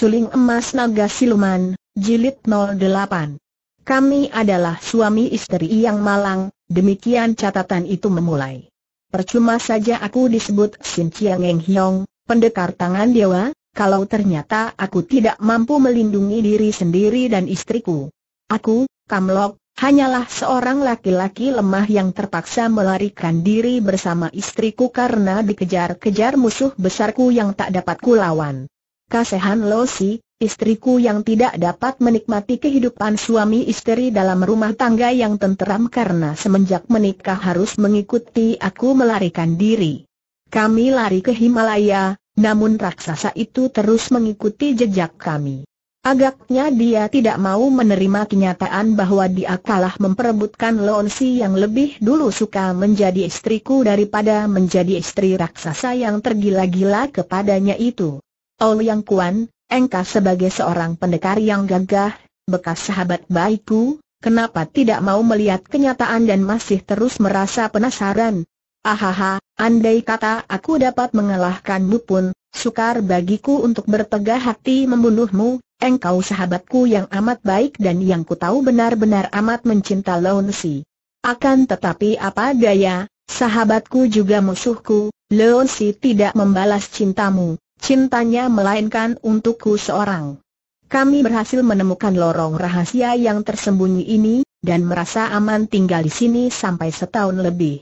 Suling Emas Naga Siluman, Jilid 08. Kami adalah suami istri yang malang, demikian catatan itu memulai. Percuma saja aku disebut Sin Chiang Eng Hiong, pendekar tangan dewa, kalau ternyata aku tidak mampu melindungi diri sendiri dan istriku. Aku, Kamlok, hanyalah seorang laki-laki lemah yang terpaksa melarikan diri bersama istriku karena dikejar-kejar musuh besarku yang tak dapat kulawan. Kasehan Losi, istriku yang tidak dapat menikmati kehidupan suami istri dalam rumah tangga yang tenteram karena semenjak menikah harus mengikuti aku melarikan diri. Kami lari ke Himalaya, namun raksasa itu terus mengikuti jejak kami. Agaknya dia tidak mau menerima kenyataan bahwa dia kalah memperebutkan Lonsi yang lebih dulu suka menjadi istriku daripada menjadi istri raksasa yang tergila-gila kepadanya itu yang oh Kuan, engkau sebagai seorang pendekar yang gagah, bekas sahabat baikku, kenapa tidak mau melihat kenyataan dan masih terus merasa penasaran? Ahaha, andai kata aku dapat mengalahkanmu pun, sukar bagiku untuk bertegah hati membunuhmu, engkau sahabatku yang amat baik dan yang ku tahu benar-benar amat mencinta Lonsi. Akan tetapi apa daya, sahabatku juga musuhku, Lonsi tidak membalas cintamu, cintanya melainkan untukku seorang. Kami berhasil menemukan lorong rahasia yang tersembunyi ini, dan merasa aman tinggal di sini sampai setahun lebih.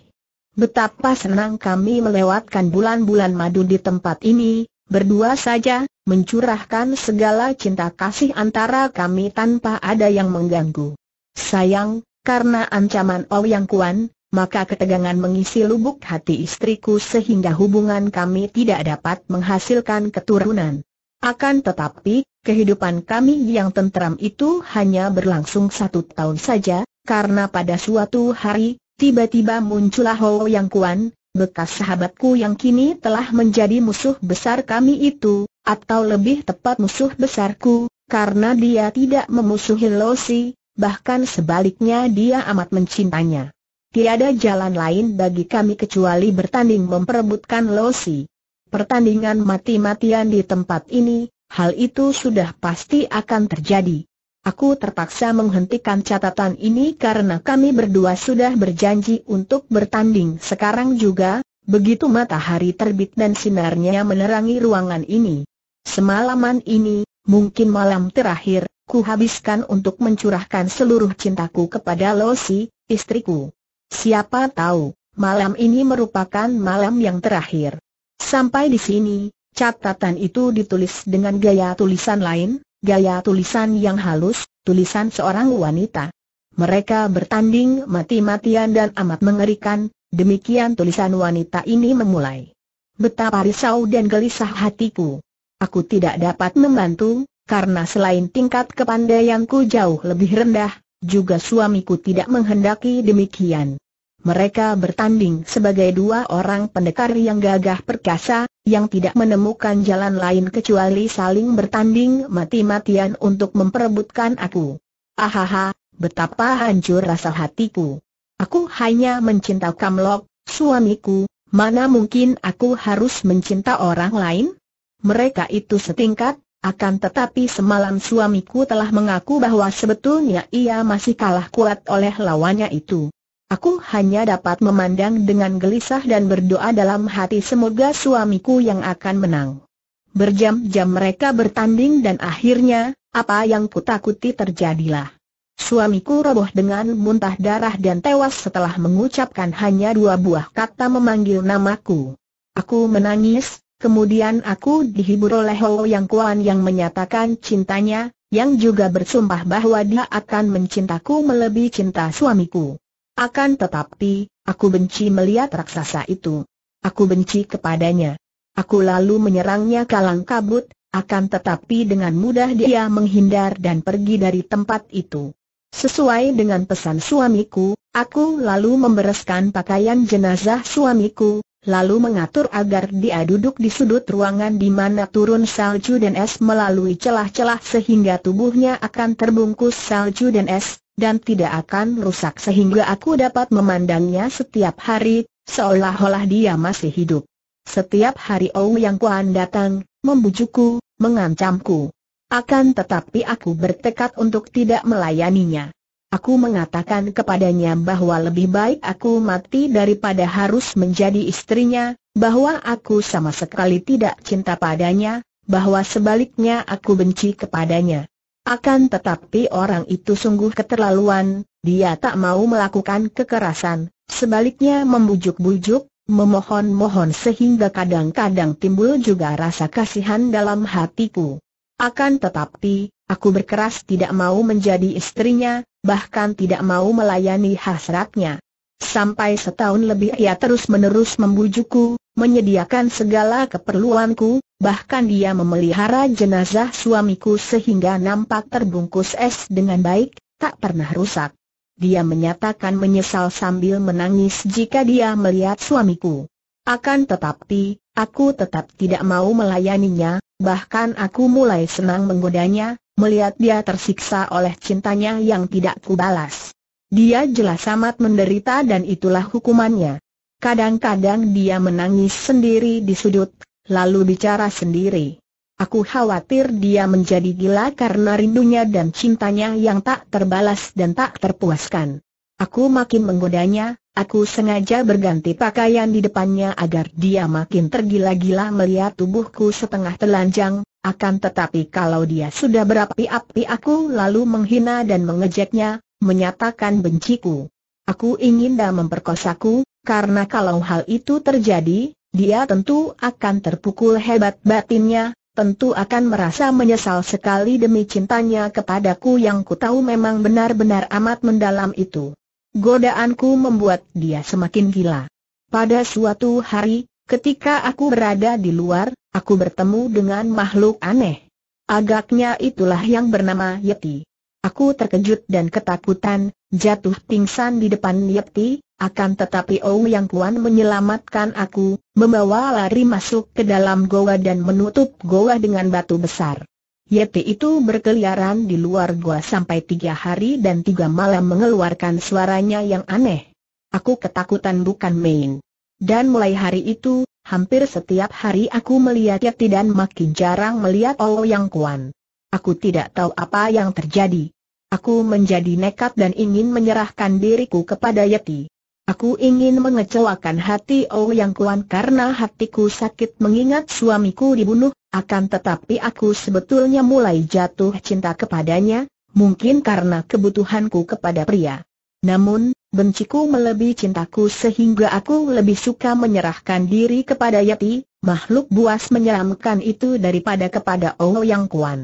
Betapa senang kami melewatkan bulan-bulan madu di tempat ini, berdua saja, mencurahkan segala cinta kasih antara kami tanpa ada yang mengganggu. Sayang, karena ancaman Ouyang oh Kuan, maka ketegangan mengisi lubuk hati istriku sehingga hubungan kami tidak dapat menghasilkan keturunan. Akan tetapi, kehidupan kami yang tentram itu hanya berlangsung satu tahun saja, karena pada suatu hari, tiba-tiba muncullah Ho Yang Kuan, bekas sahabatku yang kini telah menjadi musuh besar kami itu, atau lebih tepat musuh besarku, karena dia tidak memusuhi Losi, bahkan sebaliknya dia amat mencintanya tiada jalan lain bagi kami kecuali bertanding memperebutkan losi. Pertandingan mati-matian di tempat ini, hal itu sudah pasti akan terjadi. Aku terpaksa menghentikan catatan ini karena kami berdua sudah berjanji untuk bertanding sekarang juga, begitu matahari terbit dan sinarnya menerangi ruangan ini. Semalaman ini, mungkin malam terakhir, ku habiskan untuk mencurahkan seluruh cintaku kepada Losi, istriku. Siapa tahu, malam ini merupakan malam yang terakhir. Sampai di sini, catatan itu ditulis dengan gaya tulisan lain, gaya tulisan yang halus, tulisan seorang wanita. Mereka bertanding mati-matian dan amat mengerikan, demikian tulisan wanita ini memulai. Betapa risau dan gelisah hatiku. Aku tidak dapat membantu, karena selain tingkat kepandaianku jauh lebih rendah, juga suamiku tidak menghendaki demikian. Mereka bertanding sebagai dua orang pendekar yang gagah perkasa, yang tidak menemukan jalan lain kecuali saling bertanding mati-matian untuk memperebutkan aku. Ahaha, betapa hancur rasa hatiku. Aku hanya mencinta Kamlok, suamiku, mana mungkin aku harus mencinta orang lain? Mereka itu setingkat, akan tetapi semalam suamiku telah mengaku bahwa sebetulnya ia masih kalah kuat oleh lawannya itu. Aku hanya dapat memandang dengan gelisah dan berdoa dalam hati semoga suamiku yang akan menang. Berjam-jam mereka bertanding dan akhirnya, apa yang kutakuti terjadilah. Suamiku roboh dengan muntah darah dan tewas setelah mengucapkan hanya dua buah kata memanggil namaku. Aku menangis, Kemudian aku dihibur oleh Ho Yang Kuan yang menyatakan cintanya, yang juga bersumpah bahwa dia akan mencintaku melebihi cinta suamiku. Akan tetapi, aku benci melihat raksasa itu. Aku benci kepadanya. Aku lalu menyerangnya kalang kabut, akan tetapi dengan mudah dia menghindar dan pergi dari tempat itu. Sesuai dengan pesan suamiku, aku lalu membereskan pakaian jenazah suamiku, lalu mengatur agar dia duduk di sudut ruangan di mana turun salju dan es melalui celah-celah sehingga tubuhnya akan terbungkus salju dan es, dan tidak akan rusak sehingga aku dapat memandangnya setiap hari, seolah-olah dia masih hidup. Setiap hari Ong Yang Kuan datang, membujukku, mengancamku. Akan tetapi aku bertekad untuk tidak melayaninya. Aku mengatakan kepadanya bahwa lebih baik aku mati daripada harus menjadi istrinya, bahwa aku sama sekali tidak cinta padanya, bahwa sebaliknya aku benci kepadanya. Akan tetapi orang itu sungguh keterlaluan, dia tak mau melakukan kekerasan, sebaliknya membujuk-bujuk, memohon-mohon sehingga kadang-kadang timbul juga rasa kasihan dalam hatiku. Akan tetapi, Aku berkeras tidak mau menjadi istrinya, bahkan tidak mau melayani hasratnya. Sampai setahun lebih ia terus-menerus membujukku, menyediakan segala keperluanku, bahkan dia memelihara jenazah suamiku sehingga nampak terbungkus es dengan baik, tak pernah rusak. Dia menyatakan menyesal sambil menangis jika dia melihat suamiku. Akan tetapi, Aku tetap tidak mau melayaninya, bahkan aku mulai senang menggodanya, melihat dia tersiksa oleh cintanya yang tidak kubalas. Dia jelas amat menderita dan itulah hukumannya. Kadang-kadang dia menangis sendiri di sudut, lalu bicara sendiri. Aku khawatir dia menjadi gila karena rindunya dan cintanya yang tak terbalas dan tak terpuaskan. Aku makin menggodanya, aku sengaja berganti pakaian di depannya agar dia makin tergila-gila melihat tubuhku setengah telanjang, akan tetapi kalau dia sudah berapi-api aku lalu menghina dan mengejeknya, menyatakan benciku. Aku ingin dia memperkosaku, karena kalau hal itu terjadi, dia tentu akan terpukul hebat batinnya, tentu akan merasa menyesal sekali demi cintanya kepadaku yang ku tahu memang benar-benar amat mendalam itu. Godaanku membuat dia semakin gila. Pada suatu hari, ketika aku berada di luar, aku bertemu dengan makhluk aneh. Agaknya itulah yang bernama Yeti. Aku terkejut dan ketakutan, jatuh pingsan di depan Yeti, akan tetapi Ong Yang Kuan menyelamatkan aku, membawa lari masuk ke dalam goa dan menutup goa dengan batu besar. Yeti itu berkeliaran di luar gua sampai tiga hari dan tiga malam mengeluarkan suaranya yang aneh. Aku ketakutan bukan main. Dan mulai hari itu, hampir setiap hari aku melihat Yeti dan makin jarang melihat oh Yang Kuan. Aku tidak tahu apa yang terjadi. Aku menjadi nekat dan ingin menyerahkan diriku kepada Yeti. Aku ingin mengecewakan hati oh Yang Kuan karena hatiku sakit mengingat suamiku dibunuh akan tetapi aku sebetulnya mulai jatuh cinta kepadanya, mungkin karena kebutuhanku kepada pria. Namun, benciku melebihi cintaku sehingga aku lebih suka menyerahkan diri kepada Yati, makhluk buas menyeramkan itu daripada kepada Oh Yang Kuan.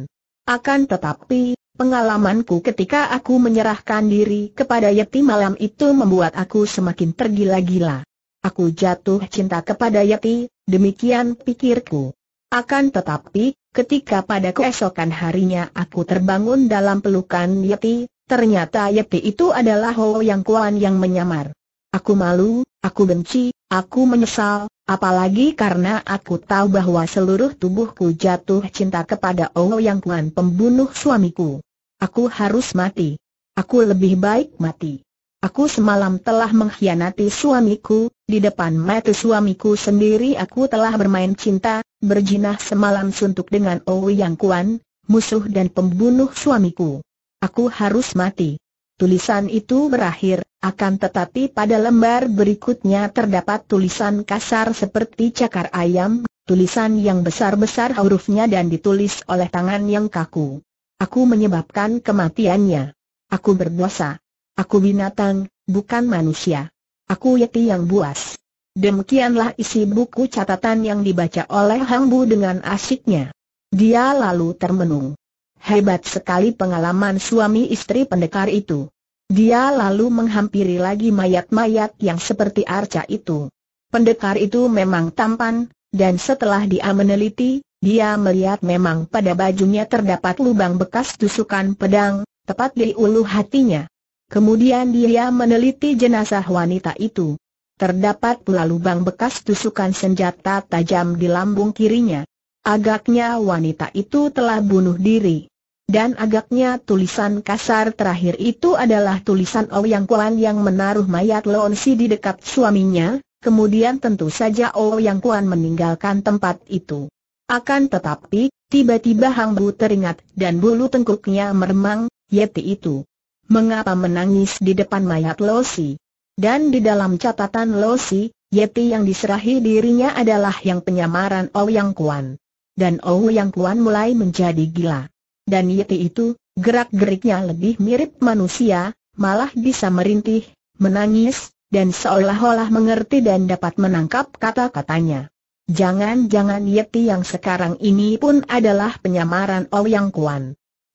Akan tetapi, pengalamanku ketika aku menyerahkan diri kepada Yati malam itu membuat aku semakin tergila-gila. Aku jatuh cinta kepada Yati, demikian pikirku. Akan tetapi, ketika pada keesokan harinya aku terbangun dalam pelukan Yeti, ternyata Yeti itu adalah Ho Yang Kuan yang menyamar. Aku malu, aku benci, aku menyesal, apalagi karena aku tahu bahwa seluruh tubuhku jatuh cinta kepada Ho Yang Kuan pembunuh suamiku. Aku harus mati. Aku lebih baik mati. Aku semalam telah mengkhianati suamiku, di depan mata suamiku sendiri aku telah bermain cinta, berjinah semalam suntuk dengan Owi Yang Kuan, musuh dan pembunuh suamiku. Aku harus mati. Tulisan itu berakhir, akan tetapi pada lembar berikutnya terdapat tulisan kasar seperti cakar ayam, tulisan yang besar-besar hurufnya dan ditulis oleh tangan yang kaku. Aku menyebabkan kematiannya. Aku berdosa. Aku binatang, bukan manusia. Aku Yeti yang buas. Demikianlah isi buku catatan yang dibaca oleh Hang Bu dengan asiknya. Dia lalu termenung. Hebat sekali pengalaman suami istri pendekar itu. Dia lalu menghampiri lagi mayat-mayat yang seperti arca itu. Pendekar itu memang tampan, dan setelah dia meneliti, dia melihat memang pada bajunya terdapat lubang bekas tusukan pedang, tepat di ulu hatinya. Kemudian dia meneliti jenazah wanita itu. Terdapat pula lubang bekas tusukan senjata tajam di lambung kirinya. Agaknya wanita itu telah bunuh diri. Dan agaknya tulisan kasar terakhir itu adalah tulisan Ouyang Kuan yang menaruh mayat Leon di dekat suaminya, kemudian tentu saja Ouyang Kuan meninggalkan tempat itu. Akan tetapi, tiba-tiba Hang Bu teringat dan bulu tengkuknya meremang, Yeti itu mengapa menangis di depan mayat Losi. Dan di dalam catatan Losi, Yeti yang diserahi dirinya adalah yang penyamaran Ouyang Kuan. Dan Ouyang Kuan mulai menjadi gila. Dan Yeti itu, gerak-geriknya lebih mirip manusia, malah bisa merintih, menangis, dan seolah-olah mengerti dan dapat menangkap kata-katanya. Jangan-jangan Yeti yang sekarang ini pun adalah penyamaran Ouyang Kuan.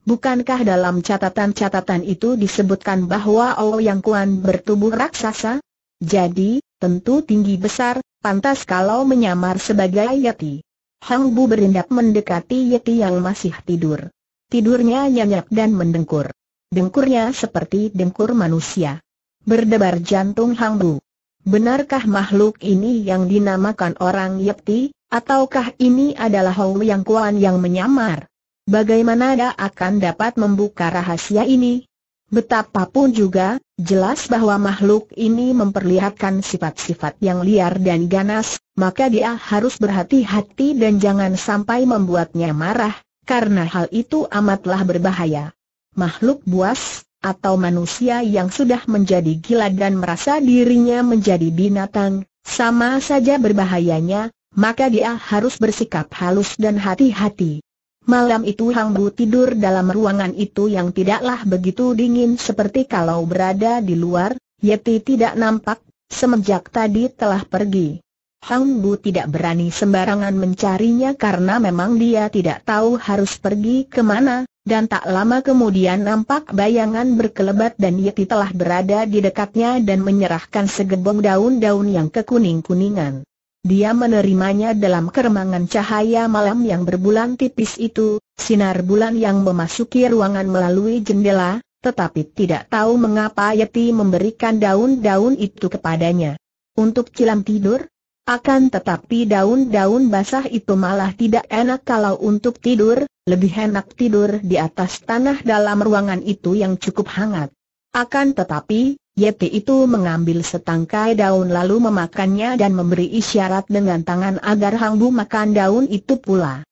Bukankah dalam catatan-catatan itu disebutkan bahwa oh Yang Kuan bertubuh raksasa? Jadi, tentu tinggi besar, pantas kalau menyamar sebagai Yeti. Hang Bu berindak mendekati Yeti yang masih tidur. Tidurnya nyenyak dan mendengkur. Dengkurnya seperti dengkur manusia. Berdebar jantung Hang Bu. Benarkah makhluk ini yang dinamakan orang Yeti, ataukah ini adalah Hou oh Yang Kuan yang menyamar? Bagaimana dia akan dapat membuka rahasia ini? Betapapun juga, jelas bahwa makhluk ini memperlihatkan sifat-sifat yang liar dan ganas, maka dia harus berhati-hati dan jangan sampai membuatnya marah, karena hal itu amatlah berbahaya. Makhluk buas, atau manusia yang sudah menjadi gila dan merasa dirinya menjadi binatang, sama saja berbahayanya, maka dia harus bersikap halus dan hati-hati. Malam itu Hang Bu tidur dalam ruangan itu yang tidaklah begitu dingin seperti kalau berada di luar, Yeti tidak nampak, semenjak tadi telah pergi. Hang Bu tidak berani sembarangan mencarinya karena memang dia tidak tahu harus pergi ke mana, dan tak lama kemudian nampak bayangan berkelebat dan Yeti telah berada di dekatnya dan menyerahkan segebong daun-daun yang kekuning-kuningan. Dia menerimanya dalam keremangan cahaya malam yang berbulan tipis itu, sinar bulan yang memasuki ruangan melalui jendela, tetapi tidak tahu mengapa Yeti memberikan daun-daun itu kepadanya. Untuk cilam tidur? Akan tetapi daun-daun basah itu malah tidak enak kalau untuk tidur, lebih enak tidur di atas tanah dalam ruangan itu yang cukup hangat. Akan tetapi, Yeti itu mengambil setangkai daun lalu memakannya dan memberi isyarat dengan tangan agar Hang Bu makan daun itu pula.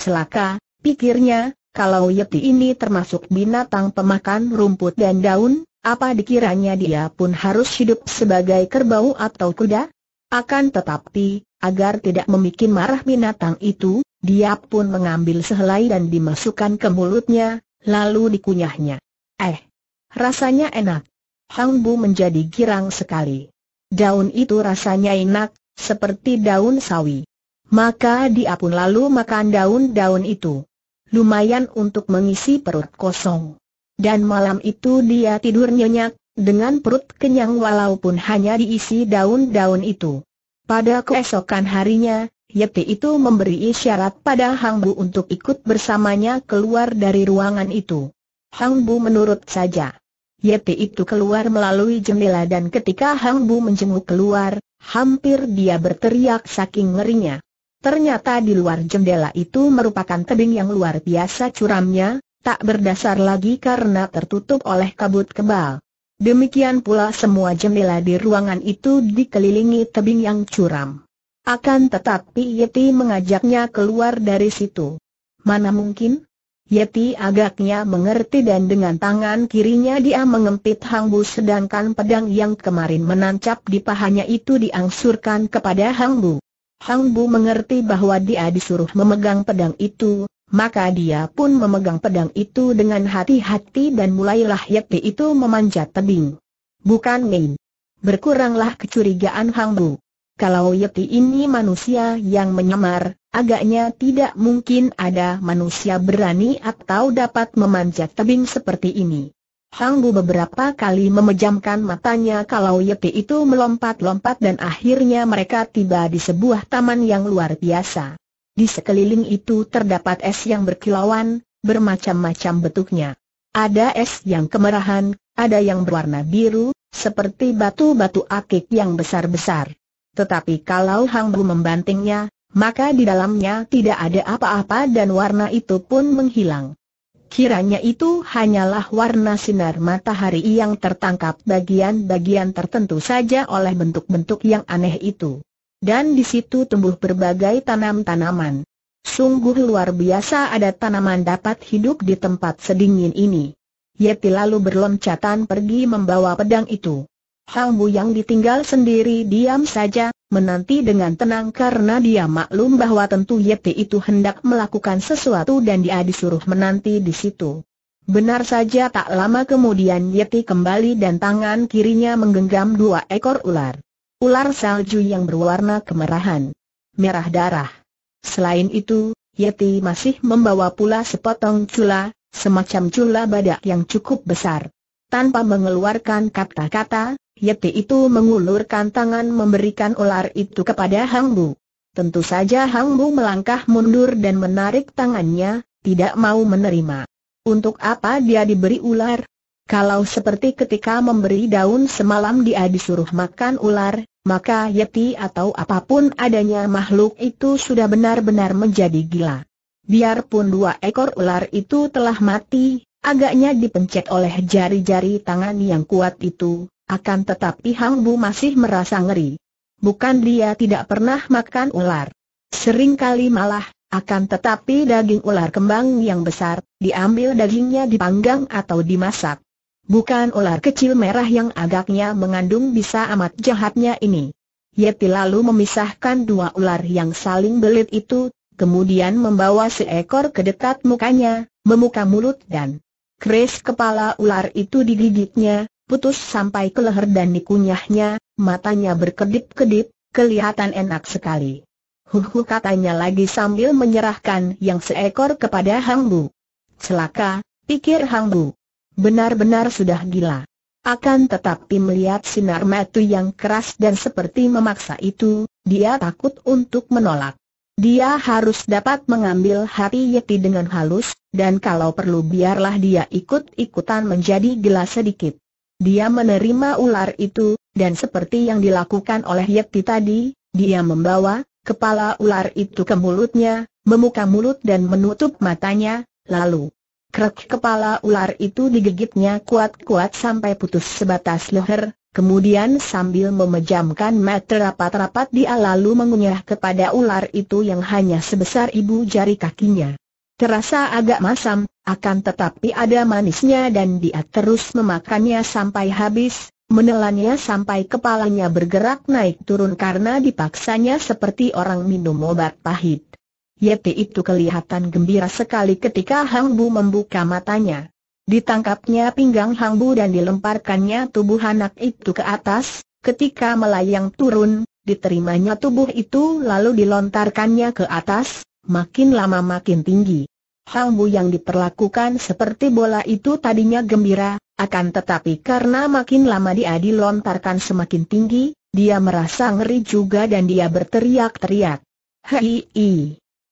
Celaka, pikirnya, kalau Yeti ini termasuk binatang pemakan rumput dan daun, apa dikiranya dia pun harus hidup sebagai kerbau atau kuda? Akan tetapi, agar tidak membuat marah binatang itu, dia pun mengambil sehelai dan dimasukkan ke mulutnya, lalu dikunyahnya. Eh, rasanya enak. Hang Bu menjadi girang sekali. Daun itu rasanya enak, seperti daun sawi. Maka dia pun lalu makan daun-daun itu. Lumayan untuk mengisi perut kosong. Dan malam itu dia tidur nyenyak, dengan perut kenyang walaupun hanya diisi daun-daun itu. Pada keesokan harinya, Yeti itu memberi isyarat pada Hang Bu untuk ikut bersamanya keluar dari ruangan itu. Hang Bu menurut saja. Yeti itu keluar melalui jendela dan ketika Hang Bu menjenguk keluar, hampir dia berteriak saking ngerinya. Ternyata di luar jendela itu merupakan tebing yang luar biasa curamnya, tak berdasar lagi karena tertutup oleh kabut kebal. Demikian pula semua jendela di ruangan itu dikelilingi tebing yang curam. Akan tetapi Yeti mengajaknya keluar dari situ. Mana mungkin? Yeti agaknya mengerti dan dengan tangan kirinya dia mengempit Hang Bu sedangkan pedang yang kemarin menancap di pahanya itu diangsurkan kepada Hang Bu. Hang Bu mengerti bahwa dia disuruh memegang pedang itu, maka dia pun memegang pedang itu dengan hati-hati dan mulailah Yeti itu memanjat tebing. Bukan main. Berkuranglah kecurigaan Hang Bu. Kalau Yeti ini manusia yang menyamar, Agaknya tidak mungkin ada manusia berani atau dapat memanjat tebing seperti ini. Hanggu beberapa kali memejamkan matanya kalau Yepi itu melompat-lompat dan akhirnya mereka tiba di sebuah taman yang luar biasa. Di sekeliling itu terdapat es yang berkilauan, bermacam-macam bentuknya. Ada es yang kemerahan, ada yang berwarna biru, seperti batu-batu akik yang besar-besar. Tetapi kalau Hanggu membantingnya, maka di dalamnya tidak ada apa-apa dan warna itu pun menghilang. Kiranya itu hanyalah warna sinar matahari yang tertangkap bagian-bagian tertentu saja oleh bentuk-bentuk yang aneh itu. Dan di situ tumbuh berbagai tanam-tanaman. Sungguh luar biasa ada tanaman dapat hidup di tempat sedingin ini. Yeti lalu berloncatan pergi membawa pedang itu. Halmu yang ditinggal sendiri diam saja, menanti dengan tenang karena dia maklum bahwa tentu Yeti itu hendak melakukan sesuatu dan dia disuruh menanti di situ. Benar saja tak lama kemudian Yeti kembali dan tangan kirinya menggenggam dua ekor ular. Ular salju yang berwarna kemerahan. Merah darah. Selain itu, Yeti masih membawa pula sepotong cula, semacam cula badak yang cukup besar. Tanpa mengeluarkan kata-kata, Yeti itu mengulurkan tangan memberikan ular itu kepada Hang Bu. Tentu saja Hang Bu melangkah mundur dan menarik tangannya, tidak mau menerima. Untuk apa dia diberi ular? Kalau seperti ketika memberi daun semalam dia disuruh makan ular, maka Yeti atau apapun adanya makhluk itu sudah benar-benar menjadi gila. Biarpun dua ekor ular itu telah mati, agaknya dipencet oleh jari-jari tangan yang kuat itu, akan tetapi Hang Bu masih merasa ngeri. Bukan dia tidak pernah makan ular. Sering kali malah, akan tetapi daging ular kembang yang besar, diambil dagingnya dipanggang atau dimasak. Bukan ular kecil merah yang agaknya mengandung bisa amat jahatnya ini. Yeti lalu memisahkan dua ular yang saling belit itu, kemudian membawa seekor ke dekat mukanya, memuka mulut dan keris kepala ular itu digigitnya, putus sampai ke leher dan dikunyahnya, matanya berkedip-kedip, kelihatan enak sekali. Huhu katanya lagi sambil menyerahkan yang seekor kepada Hang Bu. Celaka, pikir Hang Bu. Benar-benar sudah gila. Akan tetapi melihat sinar matu yang keras dan seperti memaksa itu, dia takut untuk menolak. Dia harus dapat mengambil hati Yeti dengan halus, dan kalau perlu biarlah dia ikut-ikutan menjadi gila sedikit. Dia menerima ular itu, dan seperti yang dilakukan oleh Yeti tadi, dia membawa kepala ular itu ke mulutnya, memuka mulut dan menutup matanya, lalu krek kepala ular itu digigitnya kuat-kuat sampai putus sebatas leher, kemudian sambil memejamkan mata rapat-rapat dia lalu mengunyah kepada ular itu yang hanya sebesar ibu jari kakinya. Terasa agak masam, akan tetapi ada manisnya dan dia terus memakannya sampai habis, menelannya sampai kepalanya bergerak naik turun karena dipaksanya seperti orang minum obat pahit. Yeti itu kelihatan gembira sekali ketika Hang Bu membuka matanya. Ditangkapnya pinggang Hang Bu dan dilemparkannya tubuh anak itu ke atas, ketika melayang turun, diterimanya tubuh itu lalu dilontarkannya ke atas, makin lama makin tinggi. Hangbu yang diperlakukan seperti bola itu tadinya gembira, akan tetapi karena makin lama dia dilontarkan semakin tinggi, dia merasa ngeri juga dan dia berteriak-teriak. Hei,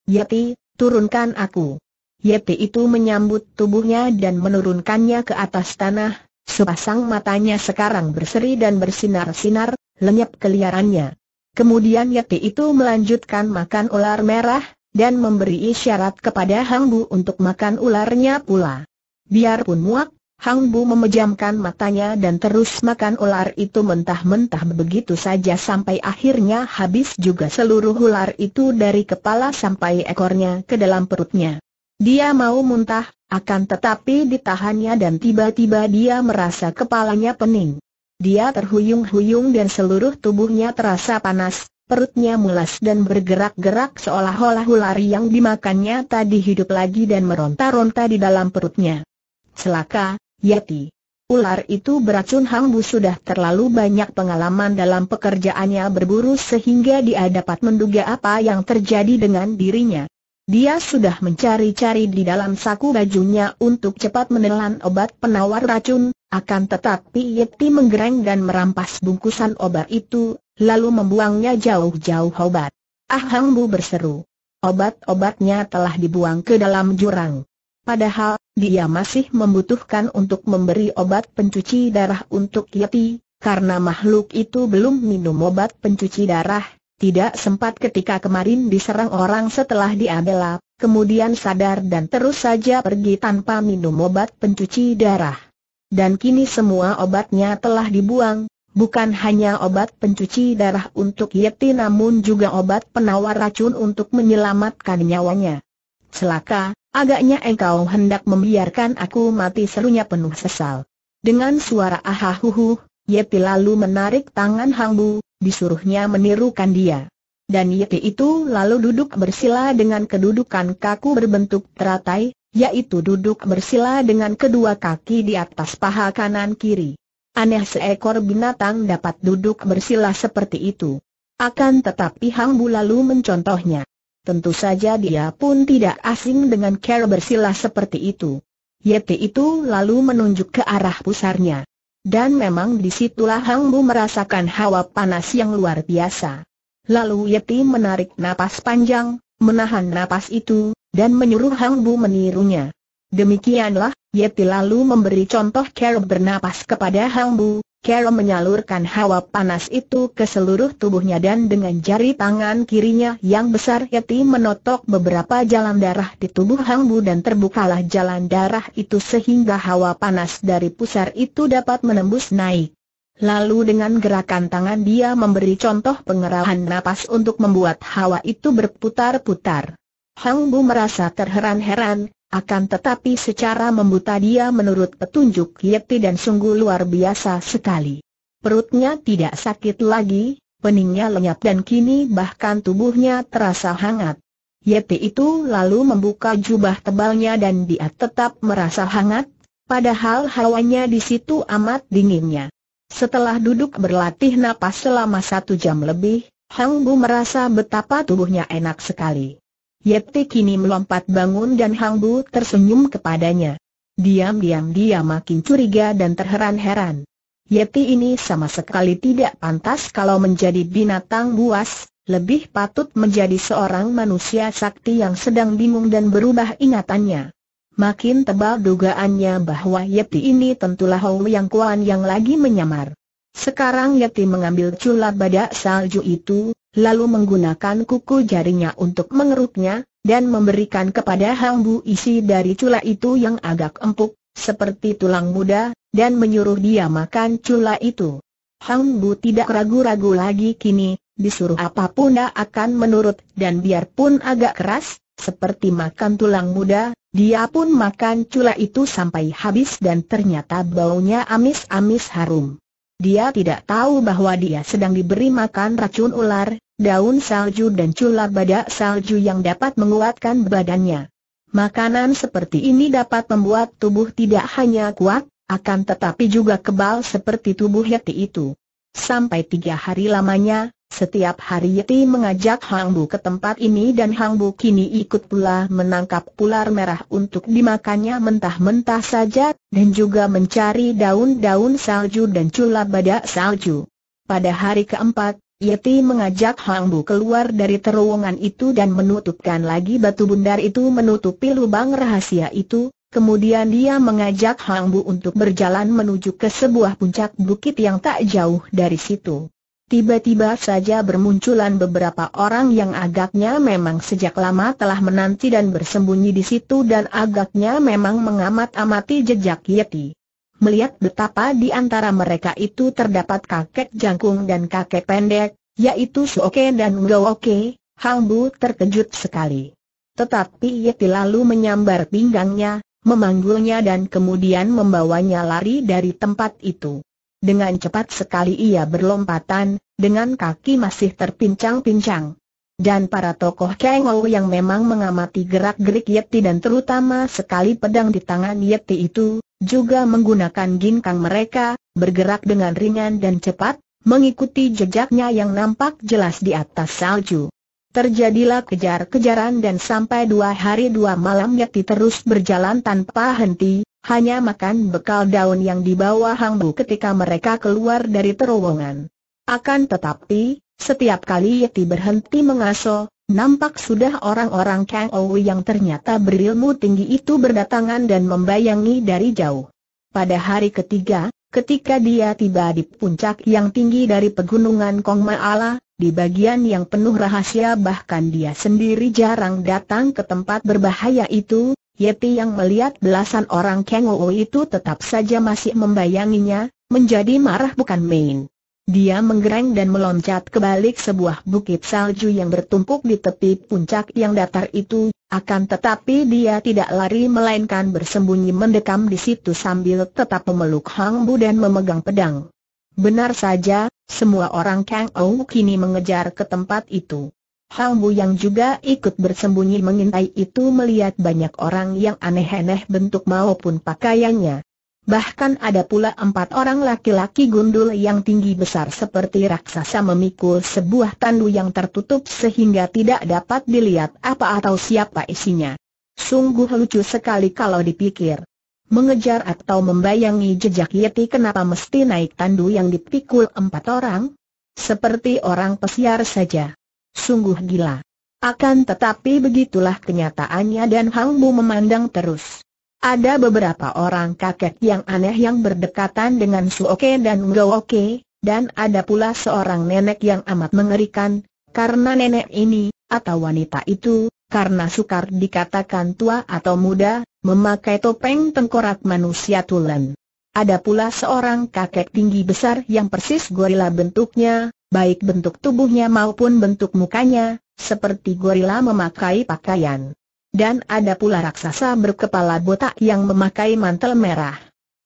Yeti, turunkan aku. Yeti itu menyambut tubuhnya dan menurunkannya ke atas tanah, sepasang matanya sekarang berseri dan bersinar-sinar, lenyap keliarannya. Kemudian Yeti itu melanjutkan makan ular merah, dan memberi isyarat kepada Hang Bu untuk makan ularnya pula. Biarpun muak, Hang Bu memejamkan matanya dan terus makan ular itu mentah-mentah begitu saja sampai akhirnya habis juga seluruh ular itu dari kepala sampai ekornya ke dalam perutnya. Dia mau muntah, akan tetapi ditahannya dan tiba-tiba dia merasa kepalanya pening. Dia terhuyung-huyung dan seluruh tubuhnya terasa panas, perutnya mulas dan bergerak-gerak seolah-olah ular yang dimakannya tadi hidup lagi dan meronta-ronta di dalam perutnya. Celaka, Yeti. Ular itu beracun Hang Bu sudah terlalu banyak pengalaman dalam pekerjaannya berburu sehingga dia dapat menduga apa yang terjadi dengan dirinya. Dia sudah mencari-cari di dalam saku bajunya untuk cepat menelan obat penawar racun, akan tetapi Yeti menggereng dan merampas bungkusan obat itu, lalu membuangnya jauh-jauh obat. Ah Bu berseru. Obat-obatnya telah dibuang ke dalam jurang. Padahal, dia masih membutuhkan untuk memberi obat pencuci darah untuk Yeti, karena makhluk itu belum minum obat pencuci darah, tidak sempat ketika kemarin diserang orang setelah diabela, kemudian sadar dan terus saja pergi tanpa minum obat pencuci darah. Dan kini semua obatnya telah dibuang, Bukan hanya obat pencuci darah untuk Yeti namun juga obat penawar racun untuk menyelamatkan nyawanya. Celaka, agaknya engkau hendak membiarkan aku mati serunya penuh sesal. Dengan suara ahahuhu, Yeti lalu menarik tangan Hangbu, disuruhnya menirukan dia. Dan Yeti itu lalu duduk bersila dengan kedudukan kaku berbentuk teratai, yaitu duduk bersila dengan kedua kaki di atas paha kanan kiri. Aneh seekor binatang dapat duduk bersila seperti itu. Akan tetapi Hang Bu lalu mencontohnya. Tentu saja dia pun tidak asing dengan cara bersila seperti itu. Yeti itu lalu menunjuk ke arah pusarnya. Dan memang disitulah Hang Bu merasakan hawa panas yang luar biasa. Lalu Yeti menarik napas panjang, menahan napas itu, dan menyuruh Hang Bu menirunya. Demikianlah, Yeti lalu memberi contoh Carol bernapas kepada Hang Bu. Carol menyalurkan hawa panas itu ke seluruh tubuhnya dan dengan jari tangan kirinya yang besar Yeti menotok beberapa jalan darah di tubuh Hang Bu dan terbukalah jalan darah itu sehingga hawa panas dari pusar itu dapat menembus naik. Lalu dengan gerakan tangan dia memberi contoh pengerahan napas untuk membuat hawa itu berputar-putar. Hang Bu merasa terheran-heran, akan tetapi secara membuta dia menurut petunjuk Yeti dan sungguh luar biasa sekali. Perutnya tidak sakit lagi, peningnya lenyap dan kini bahkan tubuhnya terasa hangat. Yeti itu lalu membuka jubah tebalnya dan dia tetap merasa hangat, padahal hawanya di situ amat dinginnya. Setelah duduk berlatih napas selama satu jam lebih, Hang Bu merasa betapa tubuhnya enak sekali. Yepte kini melompat bangun dan Hang Bu tersenyum kepadanya. Diam-diam dia makin curiga dan terheran-heran. Yeti ini sama sekali tidak pantas kalau menjadi binatang buas, lebih patut menjadi seorang manusia sakti yang sedang bingung dan berubah ingatannya. Makin tebal dugaannya bahwa Yeti ini tentulah Hou Yang Kuan yang lagi menyamar. Sekarang Yati mengambil cula badak salju itu, lalu menggunakan kuku jarinya untuk mengeruknya dan memberikan kepada Hangbu isi dari cula itu yang agak empuk, seperti tulang muda, dan menyuruh dia makan cula itu. Hangbu tidak ragu-ragu lagi kini, disuruh apapun dia akan menurut dan biarpun agak keras, seperti makan tulang muda, dia pun makan cula itu sampai habis dan ternyata baunya amis-amis harum. Dia tidak tahu bahwa dia sedang diberi makan racun ular, daun salju dan cula badak salju yang dapat menguatkan badannya. Makanan seperti ini dapat membuat tubuh tidak hanya kuat, akan tetapi juga kebal seperti tubuh Yeti itu. Sampai tiga hari lamanya, setiap hari Yeti mengajak Hang Bu ke tempat ini dan Hang Bu kini ikut pula menangkap ular merah untuk dimakannya mentah-mentah saja, dan juga mencari daun-daun salju dan cula badak salju. Pada hari keempat, Yeti mengajak Hang Bu keluar dari terowongan itu dan menutupkan lagi batu bundar itu menutupi lubang rahasia itu, Kemudian dia mengajak Hang Bu untuk berjalan menuju ke sebuah puncak bukit yang tak jauh dari situ. Tiba-tiba saja bermunculan beberapa orang yang agaknya memang sejak lama telah menanti dan bersembunyi di situ dan agaknya memang mengamat-amati jejak Yeti. Melihat betapa di antara mereka itu terdapat kakek jangkung dan kakek pendek, yaitu Suoke dan Ngooke, Hang Bu terkejut sekali. Tetapi Yeti lalu menyambar pinggangnya, memanggulnya dan kemudian membawanya lari dari tempat itu. Dengan cepat sekali ia berlompatan, dengan kaki masih terpincang-pincang. Dan para tokoh Kengou yang memang mengamati gerak-gerik Yeti dan terutama sekali pedang di tangan Yeti itu, juga menggunakan ginkang mereka, bergerak dengan ringan dan cepat, mengikuti jejaknya yang nampak jelas di atas salju. Terjadilah kejar-kejaran dan sampai dua hari dua malam Yeti terus berjalan tanpa henti, hanya makan bekal daun yang dibawa Hang Bu ketika mereka keluar dari terowongan. Akan tetapi, setiap kali Yeti berhenti mengaso, nampak sudah orang-orang Kang Owi yang ternyata berilmu tinggi itu berdatangan dan membayangi dari jauh. Pada hari ketiga, Ketika dia tiba di puncak yang tinggi dari pegunungan Kong Maala, di bagian yang penuh rahasia bahkan dia sendiri jarang datang ke tempat berbahaya itu, Yepi yang melihat belasan orang Kengou itu tetap saja masih membayanginya, menjadi marah bukan main. Dia menggereng dan meloncat ke balik sebuah bukit salju yang bertumpuk di tepi puncak yang datar itu, akan tetapi dia tidak lari melainkan bersembunyi mendekam di situ sambil tetap memeluk Hang Bu dan memegang pedang. Benar saja, semua orang Kang Ou kini mengejar ke tempat itu. Bu yang juga ikut bersembunyi mengintai itu melihat banyak orang yang aneh-aneh bentuk maupun pakaiannya. Bahkan ada pula empat orang laki-laki gundul yang tinggi besar seperti raksasa memikul sebuah tandu yang tertutup sehingga tidak dapat dilihat apa atau siapa isinya. Sungguh lucu sekali kalau dipikir. Mengejar atau membayangi jejak Yeti kenapa mesti naik tandu yang dipikul empat orang? Seperti orang pesiar saja sungguh gila. Akan tetapi begitulah kenyataannya dan Hangmu memandang terus. Ada beberapa orang kakek yang aneh yang berdekatan dengan Suoke dan Ngooke, dan ada pula seorang nenek yang amat mengerikan, karena nenek ini, atau wanita itu, karena sukar dikatakan tua atau muda, memakai topeng tengkorak manusia tulen. Ada pula seorang kakek tinggi besar yang persis gorila bentuknya, baik bentuk tubuhnya maupun bentuk mukanya, seperti gorila memakai pakaian. Dan ada pula raksasa berkepala botak yang memakai mantel merah.